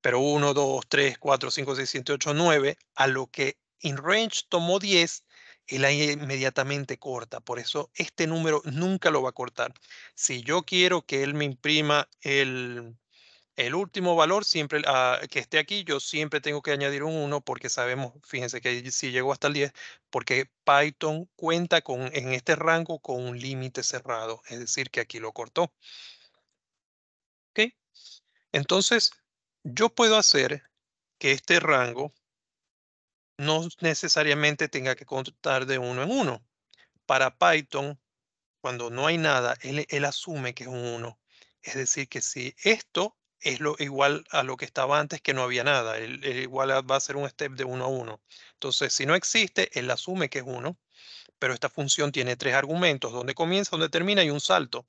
pero 1, 2, 3, 4, 5, 6, 7, 8, 9, a lo que range tomó 10, él ahí inmediatamente corta. Por eso este número nunca lo va a cortar. Si yo quiero que él me imprima el, el último valor siempre ah, que esté aquí, yo siempre tengo que añadir un 1 porque sabemos, fíjense que si llegó hasta el 10, porque Python cuenta con, en este rango con un límite cerrado, es decir, que aquí lo cortó. ¿Ok? Entonces, yo puedo hacer que este rango no necesariamente tenga que contar de 1 en 1. Para Python, cuando no hay nada, él, él asume que es un 1. Es decir, que si esto es lo, igual a lo que estaba antes, que no había nada. El, igual va a ser un step de 1 a 1. Entonces, si no existe, él asume que es uno, pero esta función tiene tres argumentos, donde comienza, donde termina y un salto.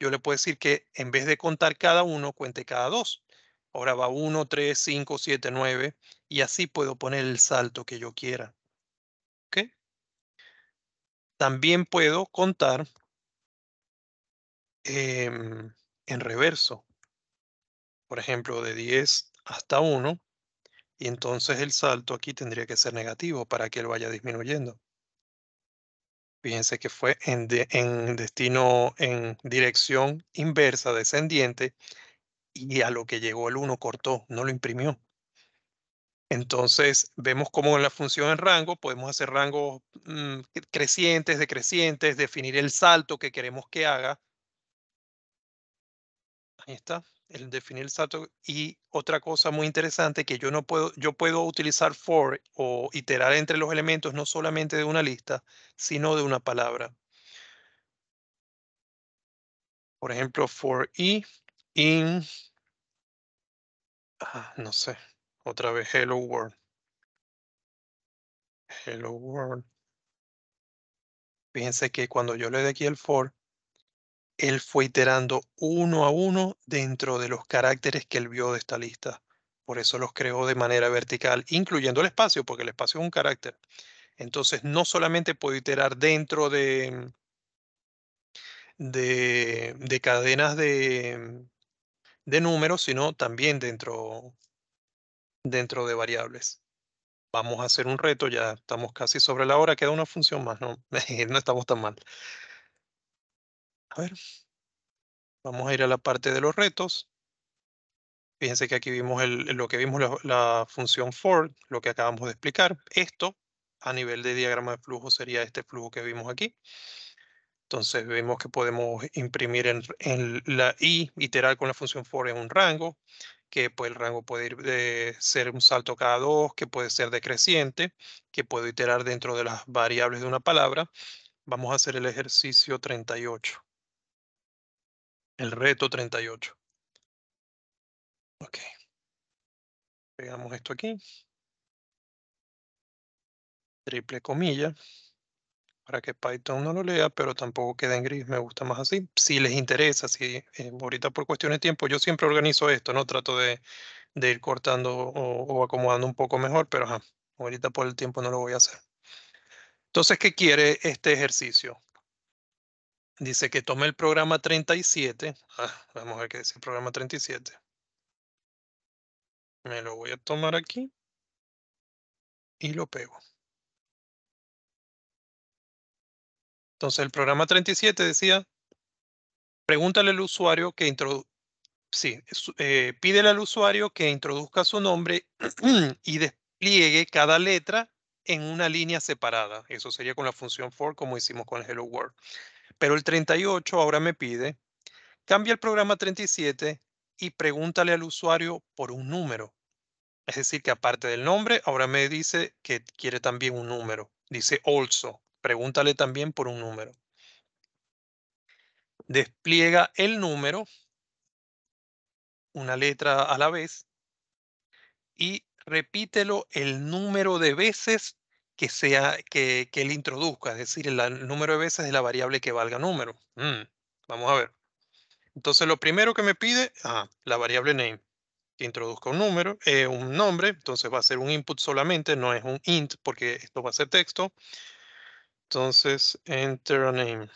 Yo le puedo decir que en vez de contar cada uno, cuente cada dos. Ahora va 1, 3, 5, 7, 9 y así puedo poner el salto que yo quiera. También puedo contar em, en reverso por ejemplo, de 10 hasta 1, y entonces el salto aquí tendría que ser negativo para que él vaya disminuyendo. Fíjense que fue en, destino, en dirección inversa, descendiente, y a lo que llegó el 1 cortó, no lo imprimió. Entonces vemos cómo en la función en rango podemos hacer rangos mm, crecientes, decrecientes, definir el salto que queremos que haga. Ahí está el definir el Sato. y otra cosa muy interesante que yo no puedo, yo puedo utilizar for o iterar entre los elementos no solamente de una lista, sino de una palabra. Por ejemplo, for i, in, ah, no sé, otra vez hello world. Hello world. Fíjense que cuando yo le doy aquí el for, él fue iterando uno a uno dentro de los caracteres que él vio de esta lista. Por eso los creó de manera vertical, incluyendo el espacio, porque el espacio es un carácter. Entonces, no solamente puedo iterar dentro de, de, cadenas de, de, números, sino también dentro, dentro de variables. Vamos a hacer un reto, ya estamos casi sobre la hora, queda una función más, no, no estamos tan mal. A ver. Vamos a ir a la parte de los retos. Fíjense que aquí vimos lo que vimos la, función for, lo que acabamos de explicar. Esto, a nivel de diagrama de flujo, sería este flujo que vimos aquí. Entonces vemos que podemos imprimir en, la i, iterar con la función for en un rango, que pues el rango puede ser un salto cada dos, que puede ser decreciente, que puedo iterar dentro de las variables de una palabra. Vamos a hacer el ejercicio 38 el reto 38. Ok. Pegamos esto aquí. Triple comilla. Para que Python no lo lea, pero tampoco quede en gris. Me gusta más así. Si les interesa, si eh, ahorita por cuestiones de tiempo, yo siempre organizo esto, ¿no? Trato de, ir cortando o, acomodando un poco mejor, pero ahorita por el tiempo no lo voy a hacer. Entonces, ¿qué quiere este ejercicio? Dice que tome el programa 37. Ah, vamos a ver qué dice el programa 37. Me lo voy a tomar aquí y lo pego. Entonces el programa 37 decía, pregúntale al usuario que introduzca, sí, eh, pídele al usuario que introduzca su nombre y despliegue cada letra en una línea separada. Eso sería con la función for como hicimos con hello world. Pero el 38 ahora me pide, cambia el programa 37 y pregúntale al usuario por un número. Es decir, que aparte del nombre, ahora me dice que quiere también un número. Dice also. Pregúntale también por un número. Despliega el número, una letra a la vez, y repítelo el número de veces que, sea, que, que él introduzca, es decir, el número de veces de la variable que valga número. Mm, vamos a ver. Entonces lo primero que me pide, ah, la variable name, que introduzca un número, eh, un nombre, entonces va a ser un input solamente, no es un int, porque esto va a ser texto. Entonces, enter a name.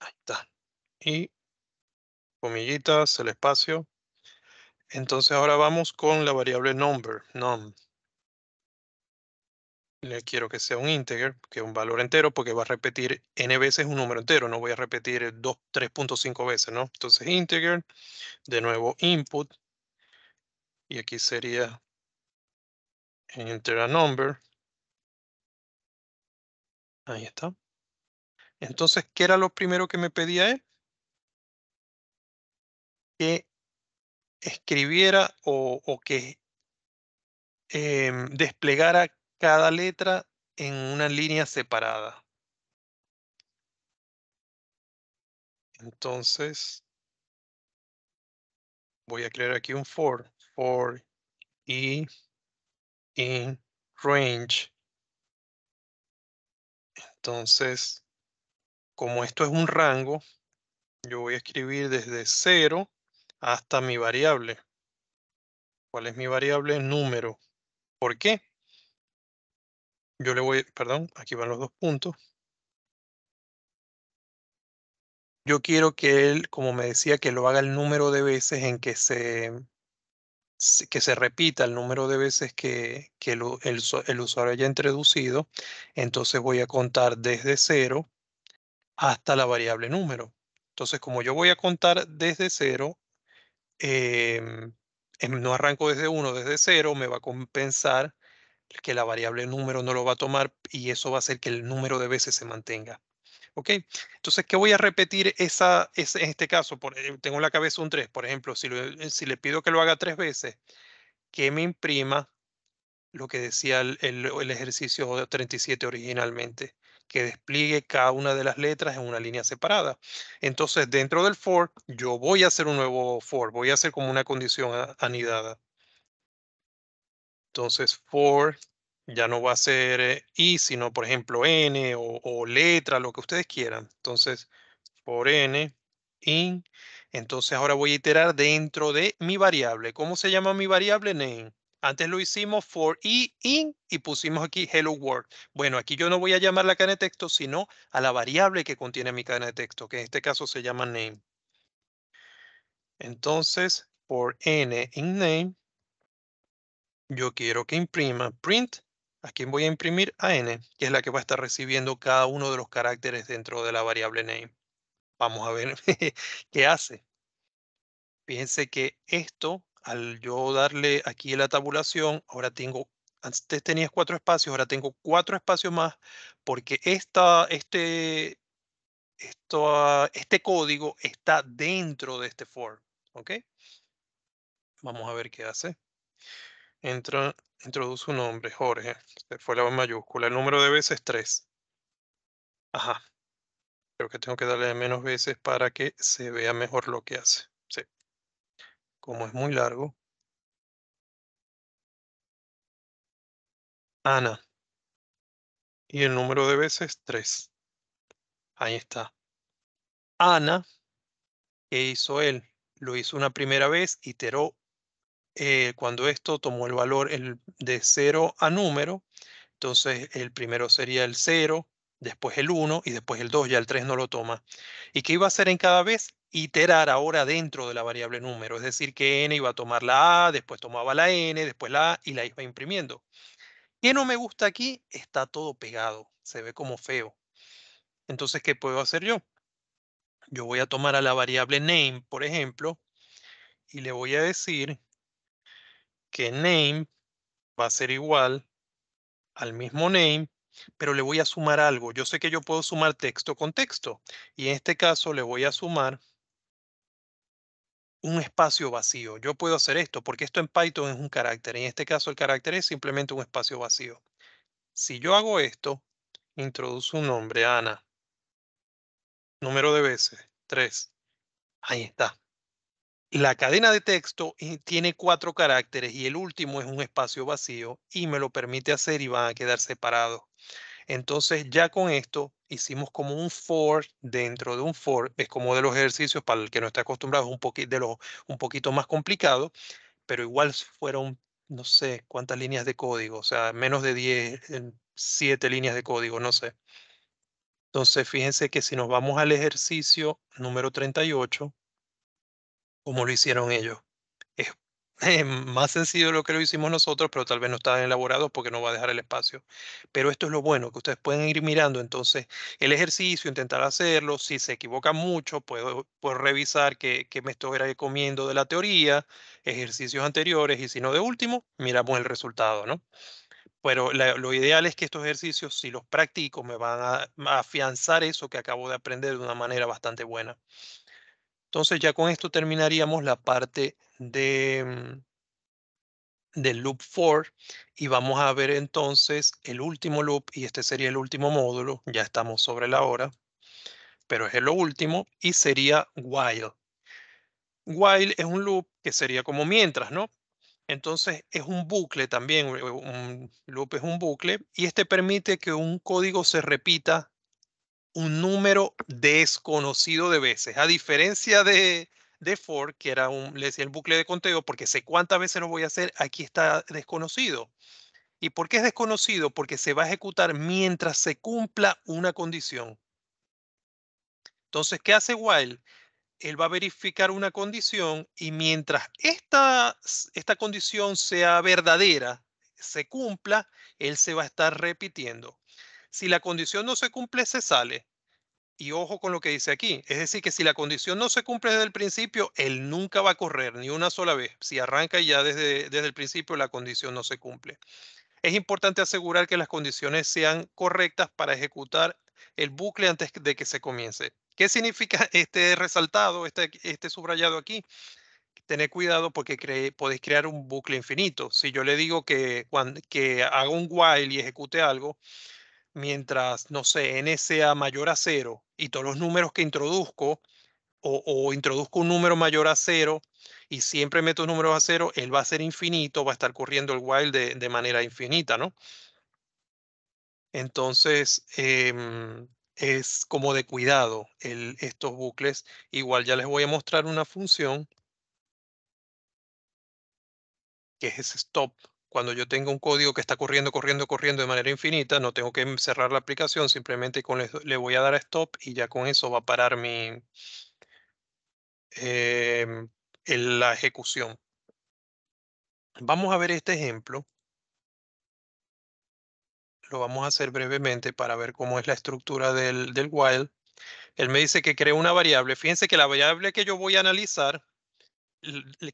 Ahí está. Y comillitas, el espacio. Entonces ahora vamos con la variable number, num le quiero que sea un integer, que es un valor entero, porque va a repetir n veces un número entero, no voy a repetir 3.5 eh, veces, ¿no? Entonces integer, de nuevo input, y aquí sería enter a number. Ahí está. Entonces, ¿qué era lo primero que me pedía él? Que escribiera o, o que em, desplegara cada letra en una línea separada. Entonces, voy a crear aquí un for, for e in range. Entonces, como esto es un rango, yo voy a escribir desde 0 hasta mi variable. ¿Cuál es mi variable? Número. ¿Por qué? yo le voy, perdón, aquí van los dos puntos. Yo quiero que él, como me decía, que lo haga el número de veces en que se, que se repita el número de veces que, el, usuario haya introducido. Entonces voy a contar desde cero hasta la variable número. Entonces, como yo voy a contar desde cero, em, em, no arranco desde uno, desde cero, me va a compensar que la variable número no lo va a tomar y eso va a hacer que el número de veces se mantenga. ¿Ok? Entonces, ¿qué voy a repetir esa, en este caso? Eh, tengo en la cabeza un 3, por ejemplo, eh, si, le pido que lo haga tres veces, que me imprima lo que decía el, el, ejercicio 37 originalmente, que despliegue cada una de las letras en una línea separada. Entonces, dentro del for, yo voy a hacer un nuevo for, voy a hacer como una condición anidada. Entonces, for ya no va a ser eh, i, sino por ejemplo n o, letra, lo que ustedes quieran. Entonces, por n, in. Entonces ahora voy a iterar dentro de mi variable. ¿Cómo se llama mi variable? Name. Antes lo hicimos for e in, y pusimos aquí hello world. Bueno, aquí yo no voy a llamar la cadena de texto, sino a la variable que contiene mi cadena de texto, que en este caso se llama name. Entonces, por n in name, yo quiero que imprima print, a quien voy a imprimir a n, que es la que va a estar recibiendo cada uno de los caracteres dentro de la variable name. Vamos a ver qué hace. Fíjense que esto, al yo darle aquí la tabulación, ahora tengo, antes tenías cuatro espacios, ahora tengo cuatro espacios más, porque esta, este, esto, este código está dentro de este for. ¿Ok? Vamos a ver qué hace. Entra, introduce un nombre, Jorge. Se fue la mayúscula. El número de veces, 3. Ajá. Creo que tengo que darle menos veces para que se vea mejor lo que hace. Sí. Como es muy largo. Ana. Y el número de veces, 3. Ahí está. Ana, ¿qué hizo él? Lo hizo una primera vez, iteró eh, cuando esto tomó el valor de 0 a número, entonces el primero sería el 0, después el 1 y después el 2, ya el 3 no lo toma. ¿Y qué iba a hacer en cada vez? Iterar ahora dentro de la variable número, es decir, que n iba a tomar la a, después tomaba la n, después la a y la iba imprimiendo. ¿Qué no me gusta aquí? Está todo pegado, se ve como feo. Entonces, ¿qué puedo hacer yo? Yo voy a tomar a la variable name, por ejemplo, y le voy a decir que name va a ser igual al mismo name, pero le voy a sumar algo. Yo sé que yo puedo sumar texto con texto y en este caso le voy a sumar un espacio vacío. Yo puedo hacer esto porque esto en Python es un carácter. En este caso el carácter es simplemente un espacio vacío. Si yo hago esto, introduce un nombre, Ana. Número de veces, 3. Ahí está. La cadena de texto eh, tiene cuatro caracteres y el último es un espacio vacío y me lo permite hacer y va a quedar separado. Entonces ya con esto hicimos como un for dentro de un for. Es como de los ejercicios para el que no está acostumbrado, es un, un poquito más complicado, pero igual fueron, no sé, cuántas líneas de código, o sea, menos de 10, 7 líneas de código, no sé. Entonces fíjense que si nos vamos al ejercicio número 38, como lo hicieron ellos. Es, más sencillo lo que lo hicimos nosotros, pero tal vez no está elaborado porque no va a dejar el espacio. Pero esto es lo bueno, que ustedes pueden ir mirando entonces el ejercicio, intentar hacerlo. Si se equivoca mucho, puedo, revisar qué, me estoy comiendo de la teoría, ejercicios anteriores y si no de último, miramos el resultado, ¿no? pero lo ideal es que estos ejercicios, si los practico, me van a, afianzar eso que acabo de aprender de una manera bastante buena. Entonces ya con esto terminaríamos la parte de, mm, del loop for y vamos a ver entonces el último loop y este sería el último módulo, ya estamos sobre la hora, pero es lo último y sería while. While es un loop que sería como mientras, ¿no? Entonces es un bucle también, eh, un loop es un bucle y este permite que un código se repita un número desconocido de veces, a diferencia de, Ford, que era un, el bucle de conteo, porque sé cuántas veces lo voy a hacer, aquí está desconocido. ¿Y por qué es desconocido? Porque se va a ejecutar mientras se cumpla una condición. Entonces, ¿qué hace while? Él va a verificar una condición y mientras esta condición sea verdadera, se cumpla, él se va a estar repitiendo. Si la condición no se cumple, se sale. Y ojo con lo que dice aquí. Es decir, que si la condición no se cumple desde el principio, él nunca va a correr ni una sola vez. Si arranca ya desde, desde el principio, la condición no se cumple. Es importante asegurar que las condiciones sean correctas para ejecutar el bucle antes de que se comience. ¿Qué significa este resaltado, este, este subrayado aquí? Tener cuidado porque cre podéis crear un bucle infinito. Si yo le digo que, cuando, que haga un while y ejecute algo, mientras, no sé, n sea mayor a cero y todos los números que introduzco, o, introduzco un número mayor a cero y siempre meto números a cero, él va a ser infinito, va a estar corriendo el while de, manera infinita, ¿no? Entonces, em, es como de cuidado estos bucles. Igual ya les voy a mostrar una función que es stop cuando yo tengo un código que está corriendo, corriendo, corriendo de manera infinita, no tengo que cerrar la aplicación, simplemente le, voy a dar a stop y ya con eso va a parar mi em, la ejecución. Vamos a ver este ejemplo. Lo vamos a hacer brevemente para ver cómo es la estructura del, del while. Él me dice que cree una variable. Fíjense que la variable que yo voy a analizar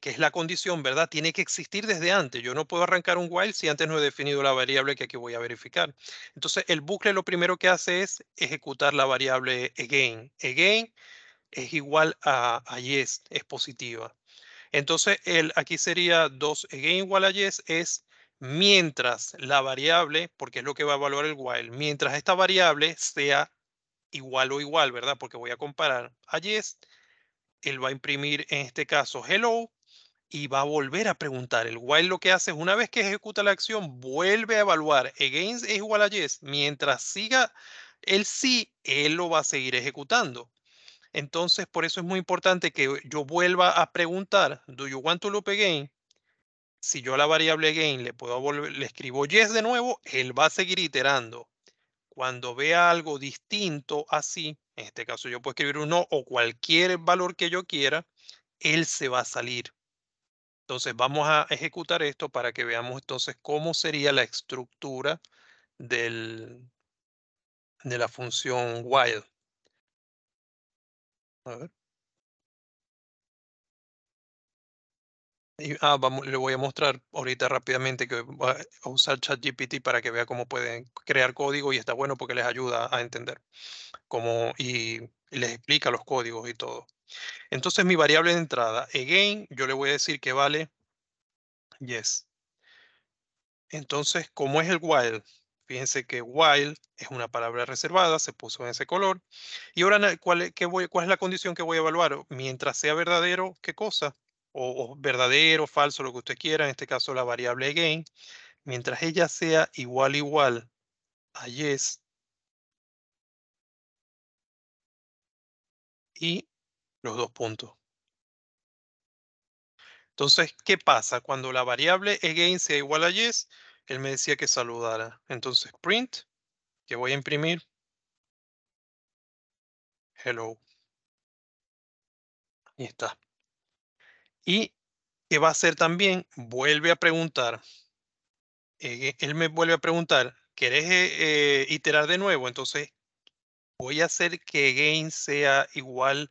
que es la condición, ¿verdad? Tiene que existir desde antes. Yo no puedo arrancar un while si antes no he definido la variable que aquí voy a verificar. Entonces, el bucle lo primero que hace es ejecutar la variable again. Again es igual a, yes, es positiva. Entonces, el, aquí sería 2 again igual a yes es mientras la variable, porque es lo que va a evaluar el while, mientras esta variable sea igual o igual, ¿verdad? Porque voy a comparar a yes él va a imprimir en este caso hello y va a volver a preguntar. El while lo que hace es una vez que ejecuta la acción, vuelve a evaluar against es igual a yes. Mientras siga el sí, él lo va a seguir ejecutando. Entonces, por eso es muy importante que yo vuelva a preguntar, do you want to loop again? Si yo a la variable again le puedo volver, le escribo yes de nuevo, él va a seguir iterando. Cuando vea algo distinto así, en este caso yo puedo escribir un no o cualquier valor que yo quiera, él se va a salir. Entonces vamos a ejecutar esto para que veamos entonces cómo sería la estructura del, de la función while. A ver. Y, ah, le voy a mostrar ahorita rápidamente que va a usar ChatGPT para que vea cómo pueden crear código y está bueno porque les ayuda a entender cómo y, les explica los códigos y todo. Entonces mi variable de entrada, again, yo le voy a decir que vale yes. Entonces, ¿cómo es el while? Fíjense que while es una palabra reservada, se puso en ese color. Y ahora, ¿cuál, qué voy, ¿cuál es la condición que voy a evaluar? Mientras sea verdadero, ¿qué cosa? o, o verdadero, falso, lo que usted quiera, en este caso la variable gain, mientras ella sea igual igual a yes y los dos puntos. Entonces, ¿qué pasa? Cuando la variable again sea igual a yes, él me decía que saludara. Entonces, print, que voy a imprimir. Hello. y está. Y que va a hacer también, vuelve a preguntar, eh, él me vuelve a preguntar, ¿querés eh, eh, iterar de nuevo? Entonces voy a hacer que gain sea igual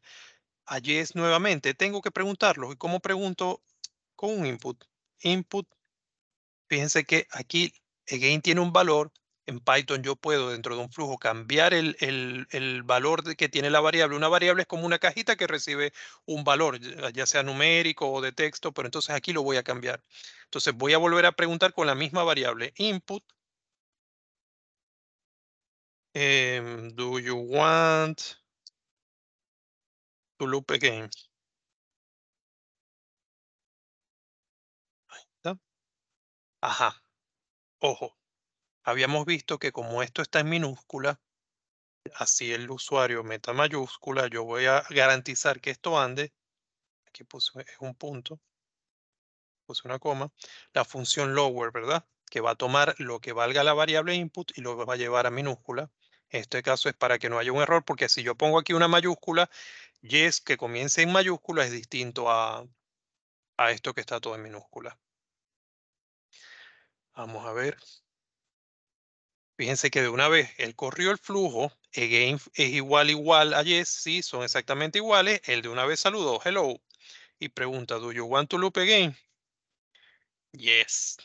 a yes nuevamente. Tengo que preguntarlo. ¿Y cómo pregunto? Con un input. Input. Fíjense que aquí gain tiene un valor en Python yo puedo dentro de un flujo cambiar el, valor que tiene la variable. Una variable es como una cajita que recibe un valor, ya sea numérico o de texto, pero entonces aquí lo voy a cambiar. Entonces voy a volver a preguntar con la misma variable input. Em, do you want to loop again? Ajá. Ojo, Habíamos visto que como esto está en minúscula, así el usuario meta mayúscula, yo voy a garantizar que esto ande. Aquí puse un punto, puse una coma. La función lower, ¿verdad? Que va a tomar lo que valga la variable input y lo va a llevar a minúscula. En este caso es para que no haya un error, porque si yo pongo aquí una mayúscula, yes que comience en mayúscula es distinto a, a esto que está todo en minúscula. Vamos a ver. Fíjense que de una vez él corrió el flujo, again es igual igual a yes, sí, son exactamente iguales. Él de una vez saludó, hello, y pregunta, do you want to loop again? Yes.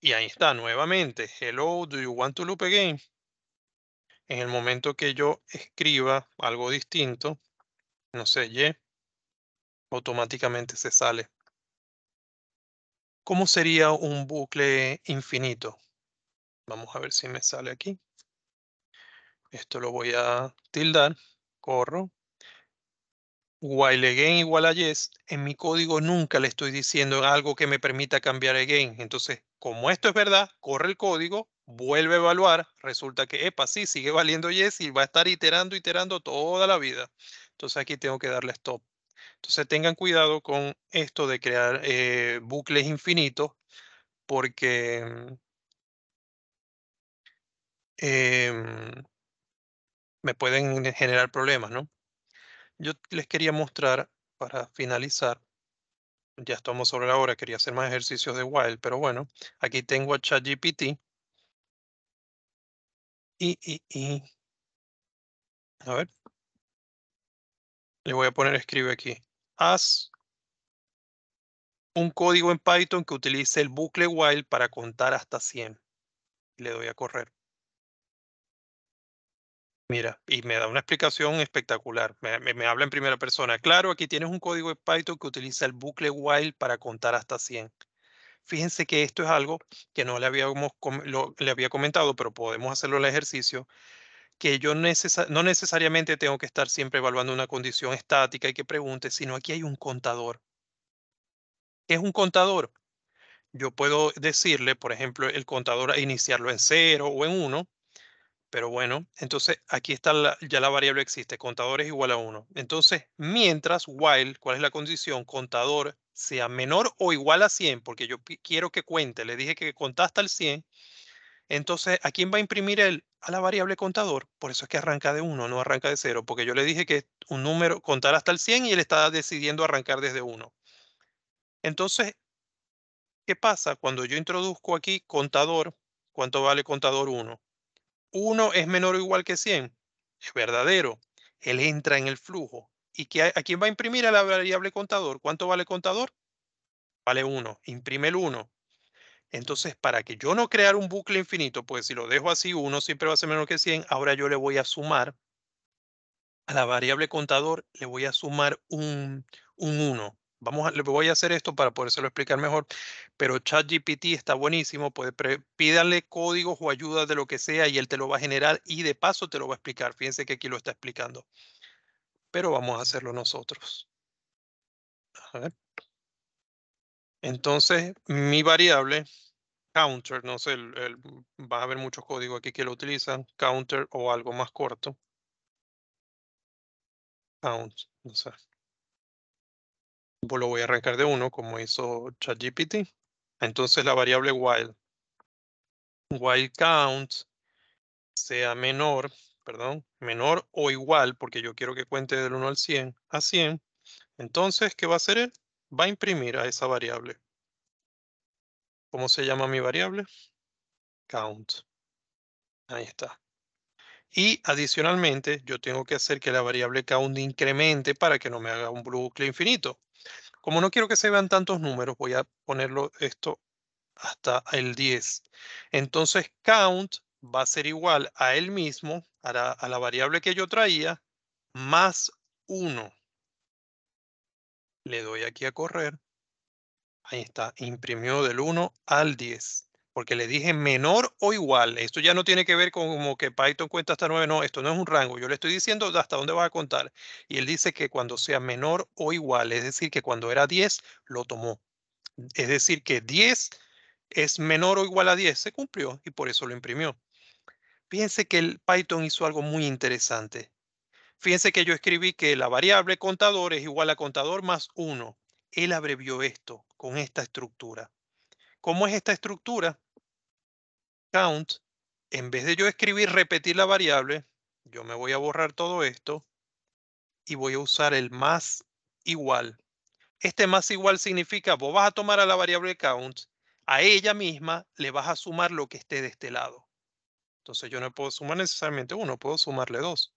Y ahí está nuevamente, hello, do you want to loop again? En el momento que yo escriba algo distinto, no sé, y, automáticamente se sale. ¿Cómo sería un bucle infinito? Vamos a ver si me sale aquí. Esto lo voy a tildar, corro. While again igual a yes, en mi código nunca le estoy diciendo algo que me permita cambiar el gain. Entonces, como esto es verdad, corre el código, vuelve a evaluar, resulta que, epa, sí, sigue valiendo yes y va a estar iterando, iterando toda la vida. Entonces aquí tengo que darle stop. Entonces tengan cuidado con esto de crear eh, bucles infinitos porque mm, Em, me pueden generar problemas, ¿no? Yo les quería mostrar, para finalizar, ya estamos sobre la hora, quería hacer más ejercicios de while, pero bueno, aquí tengo a ChatGPT. Y, y, a ver, le voy a poner, escribe aquí, haz un código en Python que utilice el bucle while para contar hasta 100. Le doy a correr. Mira, y me da una explicación espectacular. Me, habla en primera persona. Claro, aquí tienes un código de Python que utiliza el bucle while para contar hasta 100. Fíjense que esto es algo que no le, habíamos, le había comentado, pero podemos hacerlo el ejercicio, que yo no necesariamente tengo que estar siempre evaluando una condición estática y que pregunte, sino aquí hay un contador. ¿Qué es un contador? Yo puedo decirle, por ejemplo, el contador a iniciarlo en 0 o en 1 pero bueno, entonces aquí está ya la variable existe, contador es igual a 1. Entonces, mientras while, ¿cuál es la condición? Contador sea menor o igual a 100, porque yo quiero que cuente, le dije que contaste hasta el 100. Entonces, ¿a quién va a imprimir él? A la variable contador. Por eso es que arranca de 1, no arranca de 0, porque yo le dije que un número contar hasta el 100 y él está decidiendo arrancar desde 1. Entonces, ¿qué pasa? Cuando yo introduzco aquí contador, ¿cuánto vale contador 1? 1 es menor o igual que 100, es verdadero. Él entra en el flujo. ¿Y a, quién va a imprimir a la variable contador? ¿Cuánto vale contador? Vale 1. Imprime el 1. Entonces, para que yo no crear un bucle infinito, pues si lo dejo así, 1 siempre va a ser menor que 100, ahora yo le voy a sumar a la variable contador, le voy a sumar un, un 1 voy a hacer esto para lo explicar mejor, pero ChatGPT está buenísimo, Pídanle códigos o ayudas de lo que sea y él te lo va a generar y de paso te lo va a explicar. Fíjense que aquí lo está explicando. Pero vamos a hacerlo nosotros. A ver. Entonces, mi variable, counter, no sé, el, vas a haber muchos códigos aquí que lo utilizan, counter o algo más corto. Count, no sé. Pues, lo voy a arrancar de 1, como hizo ChatGPT. Entonces la variable while, while count sea menor, perdón, menor o igual, porque yo quiero que cuente del 1 al 100, a 100. Entonces, ¿qué va a hacer él? Va a imprimir a esa variable. ¿Cómo se llama mi variable? Count. Ahí está. Y adicionalmente, yo tengo que hacer que la variable count incremente para que no me haga un bucle infinito. Como no quiero que se vean tantos números, voy a ponerlo esto hasta el 10. Entonces count va a ser igual a él mismo, a la, variable que yo traía, más 1. Le doy aquí a correr. Ahí está, imprimió del 1 al 10 porque le dije menor o igual. Esto ya no tiene que ver con como que Python cuenta hasta 9, no, esto no es un rango. Yo le estoy diciendo hasta dónde vas a contar. Y él dice que cuando sea menor o igual, es decir, que cuando era 10, lo tomó. Es decir, que 10 es menor o igual a 10. Se cumplió y por eso lo imprimió. Fíjense que el Python hizo algo muy interesante. Fíjense que yo escribí que la variable contador es igual a contador más 1. Él abrevió esto con esta estructura. ¿Cómo es esta estructura? count, en vez de yo escribir repetir la variable, yo me voy a borrar todo esto y voy a usar el más igual. Este más igual significa vos vas a tomar a la variable count, a ella misma le vas a sumar lo que esté de este lado. Entonces yo no puedo sumar necesariamente uno, puedo sumarle dos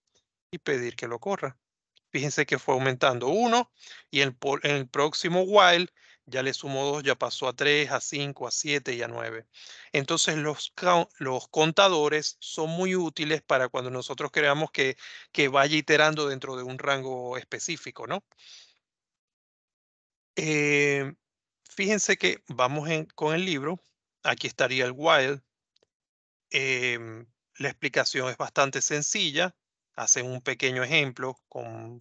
y pedir que lo corra. Fíjense que fue aumentando uno y el, en el próximo while ya le sumo 2, ya pasó a 3, a 5, a 7 y a 9. Entonces los, los contadores son muy útiles para cuando nosotros creamos que, que vaya iterando dentro de un rango específico, ¿no? Eh, fíjense que vamos con el libro. Aquí estaría el while. Em, la explicación es bastante sencilla. Hacen un pequeño ejemplo con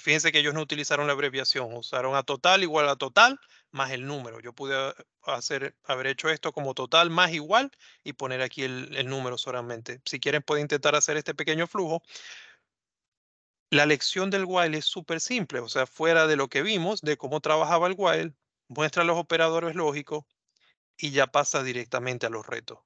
Fíjense que ellos no utilizaron la abreviación, usaron a total igual a total más el número. Yo pude eh, hacer, haber hecho esto como total más igual y poner aquí el, el número solamente. Si quieren pueden intentar hacer este pequeño flujo. La lección del while es súper simple, o sea, fuera de lo que vimos, de cómo trabajaba el while, muestra los operadores lógicos y ya pasa directamente a los retos.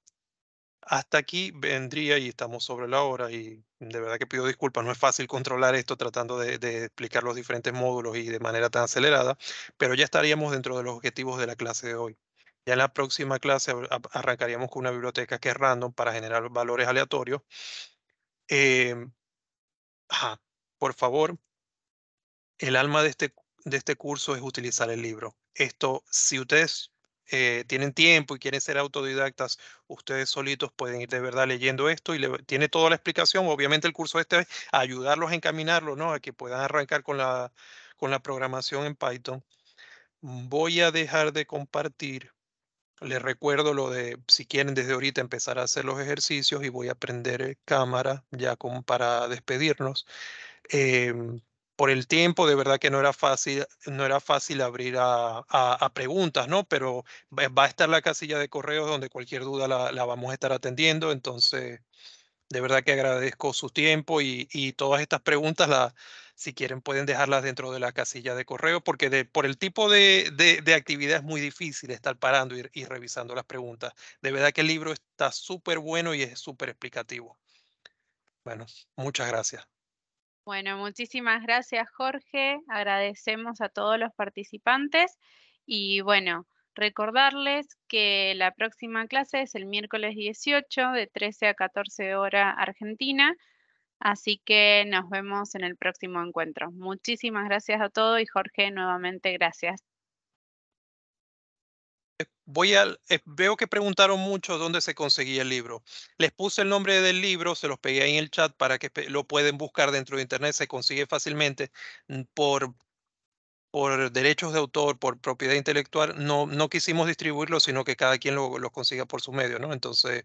Hasta aquí vendría y estamos sobre la hora y de verdad que pido disculpas, no es fácil controlar esto tratando de, explicar los diferentes módulos y de manera tan acelerada, pero ya estaríamos dentro de los objetivos de la clase de hoy. Ya en la próxima clase arrancaríamos con una biblioteca que es random para generar valores aleatorios. Em, por favor, el alma de este, de este curso es utilizar el libro. Esto, si ustedes eh, tienen tiempo y quieren ser autodidactas, ustedes solitos pueden ir de verdad leyendo esto y tiene toda la explicación. Obviamente el curso este es ayudarlos a encaminarlo, ¿no? A que puedan arrancar con la, con la programación en Python. Voy a dejar de compartir. Les recuerdo lo de si quieren desde ahorita empezar a hacer los ejercicios y voy a prender cámara ya como para despedirnos. Eh, por el tiempo, de verdad que no era fácil, no era fácil abrir a, preguntas, ¿no? Pero va a estar la casilla de correos donde cualquier duda la, vamos a estar atendiendo. Entonces, de verdad que agradezco su tiempo y, todas estas preguntas, si quieren, pueden dejarlas dentro de la casilla de correo, porque por el tipo de, actividad es muy difícil estar parando y, y revisando las preguntas. De verdad que el libro está súper bueno y es súper explicativo. Bueno, muchas gracias. Bueno, muchísimas gracias Jorge, agradecemos a todos los participantes y bueno, recordarles que la próxima clase es el miércoles 18 de 13 a 14 hora Argentina, así que nos vemos en el próximo encuentro. Muchísimas gracias a todos y Jorge, nuevamente gracias voy a, eh, veo que preguntaron mucho dónde se conseguía el libro. Les puse el nombre del libro, se los pegué ahí en el chat para que lo pueden buscar dentro de internet, se consigue fácilmente mm, por por derechos de autor, por propiedad intelectual, no, no quisimos distribuirlo, sino que cada quien lo, consiga por su medio, ¿no? Entonces,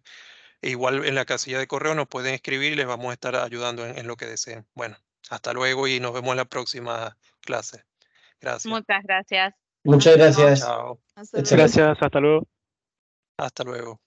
e igual en la casilla de correo nos pueden escribir y les vamos a estar ayudando en, en lo que deseen. Bueno, hasta luego y nos vemos en la próxima clase. Gracias. Muchas gracias. Muchas gracias. Muchas gracias, hasta luego. Hasta luego.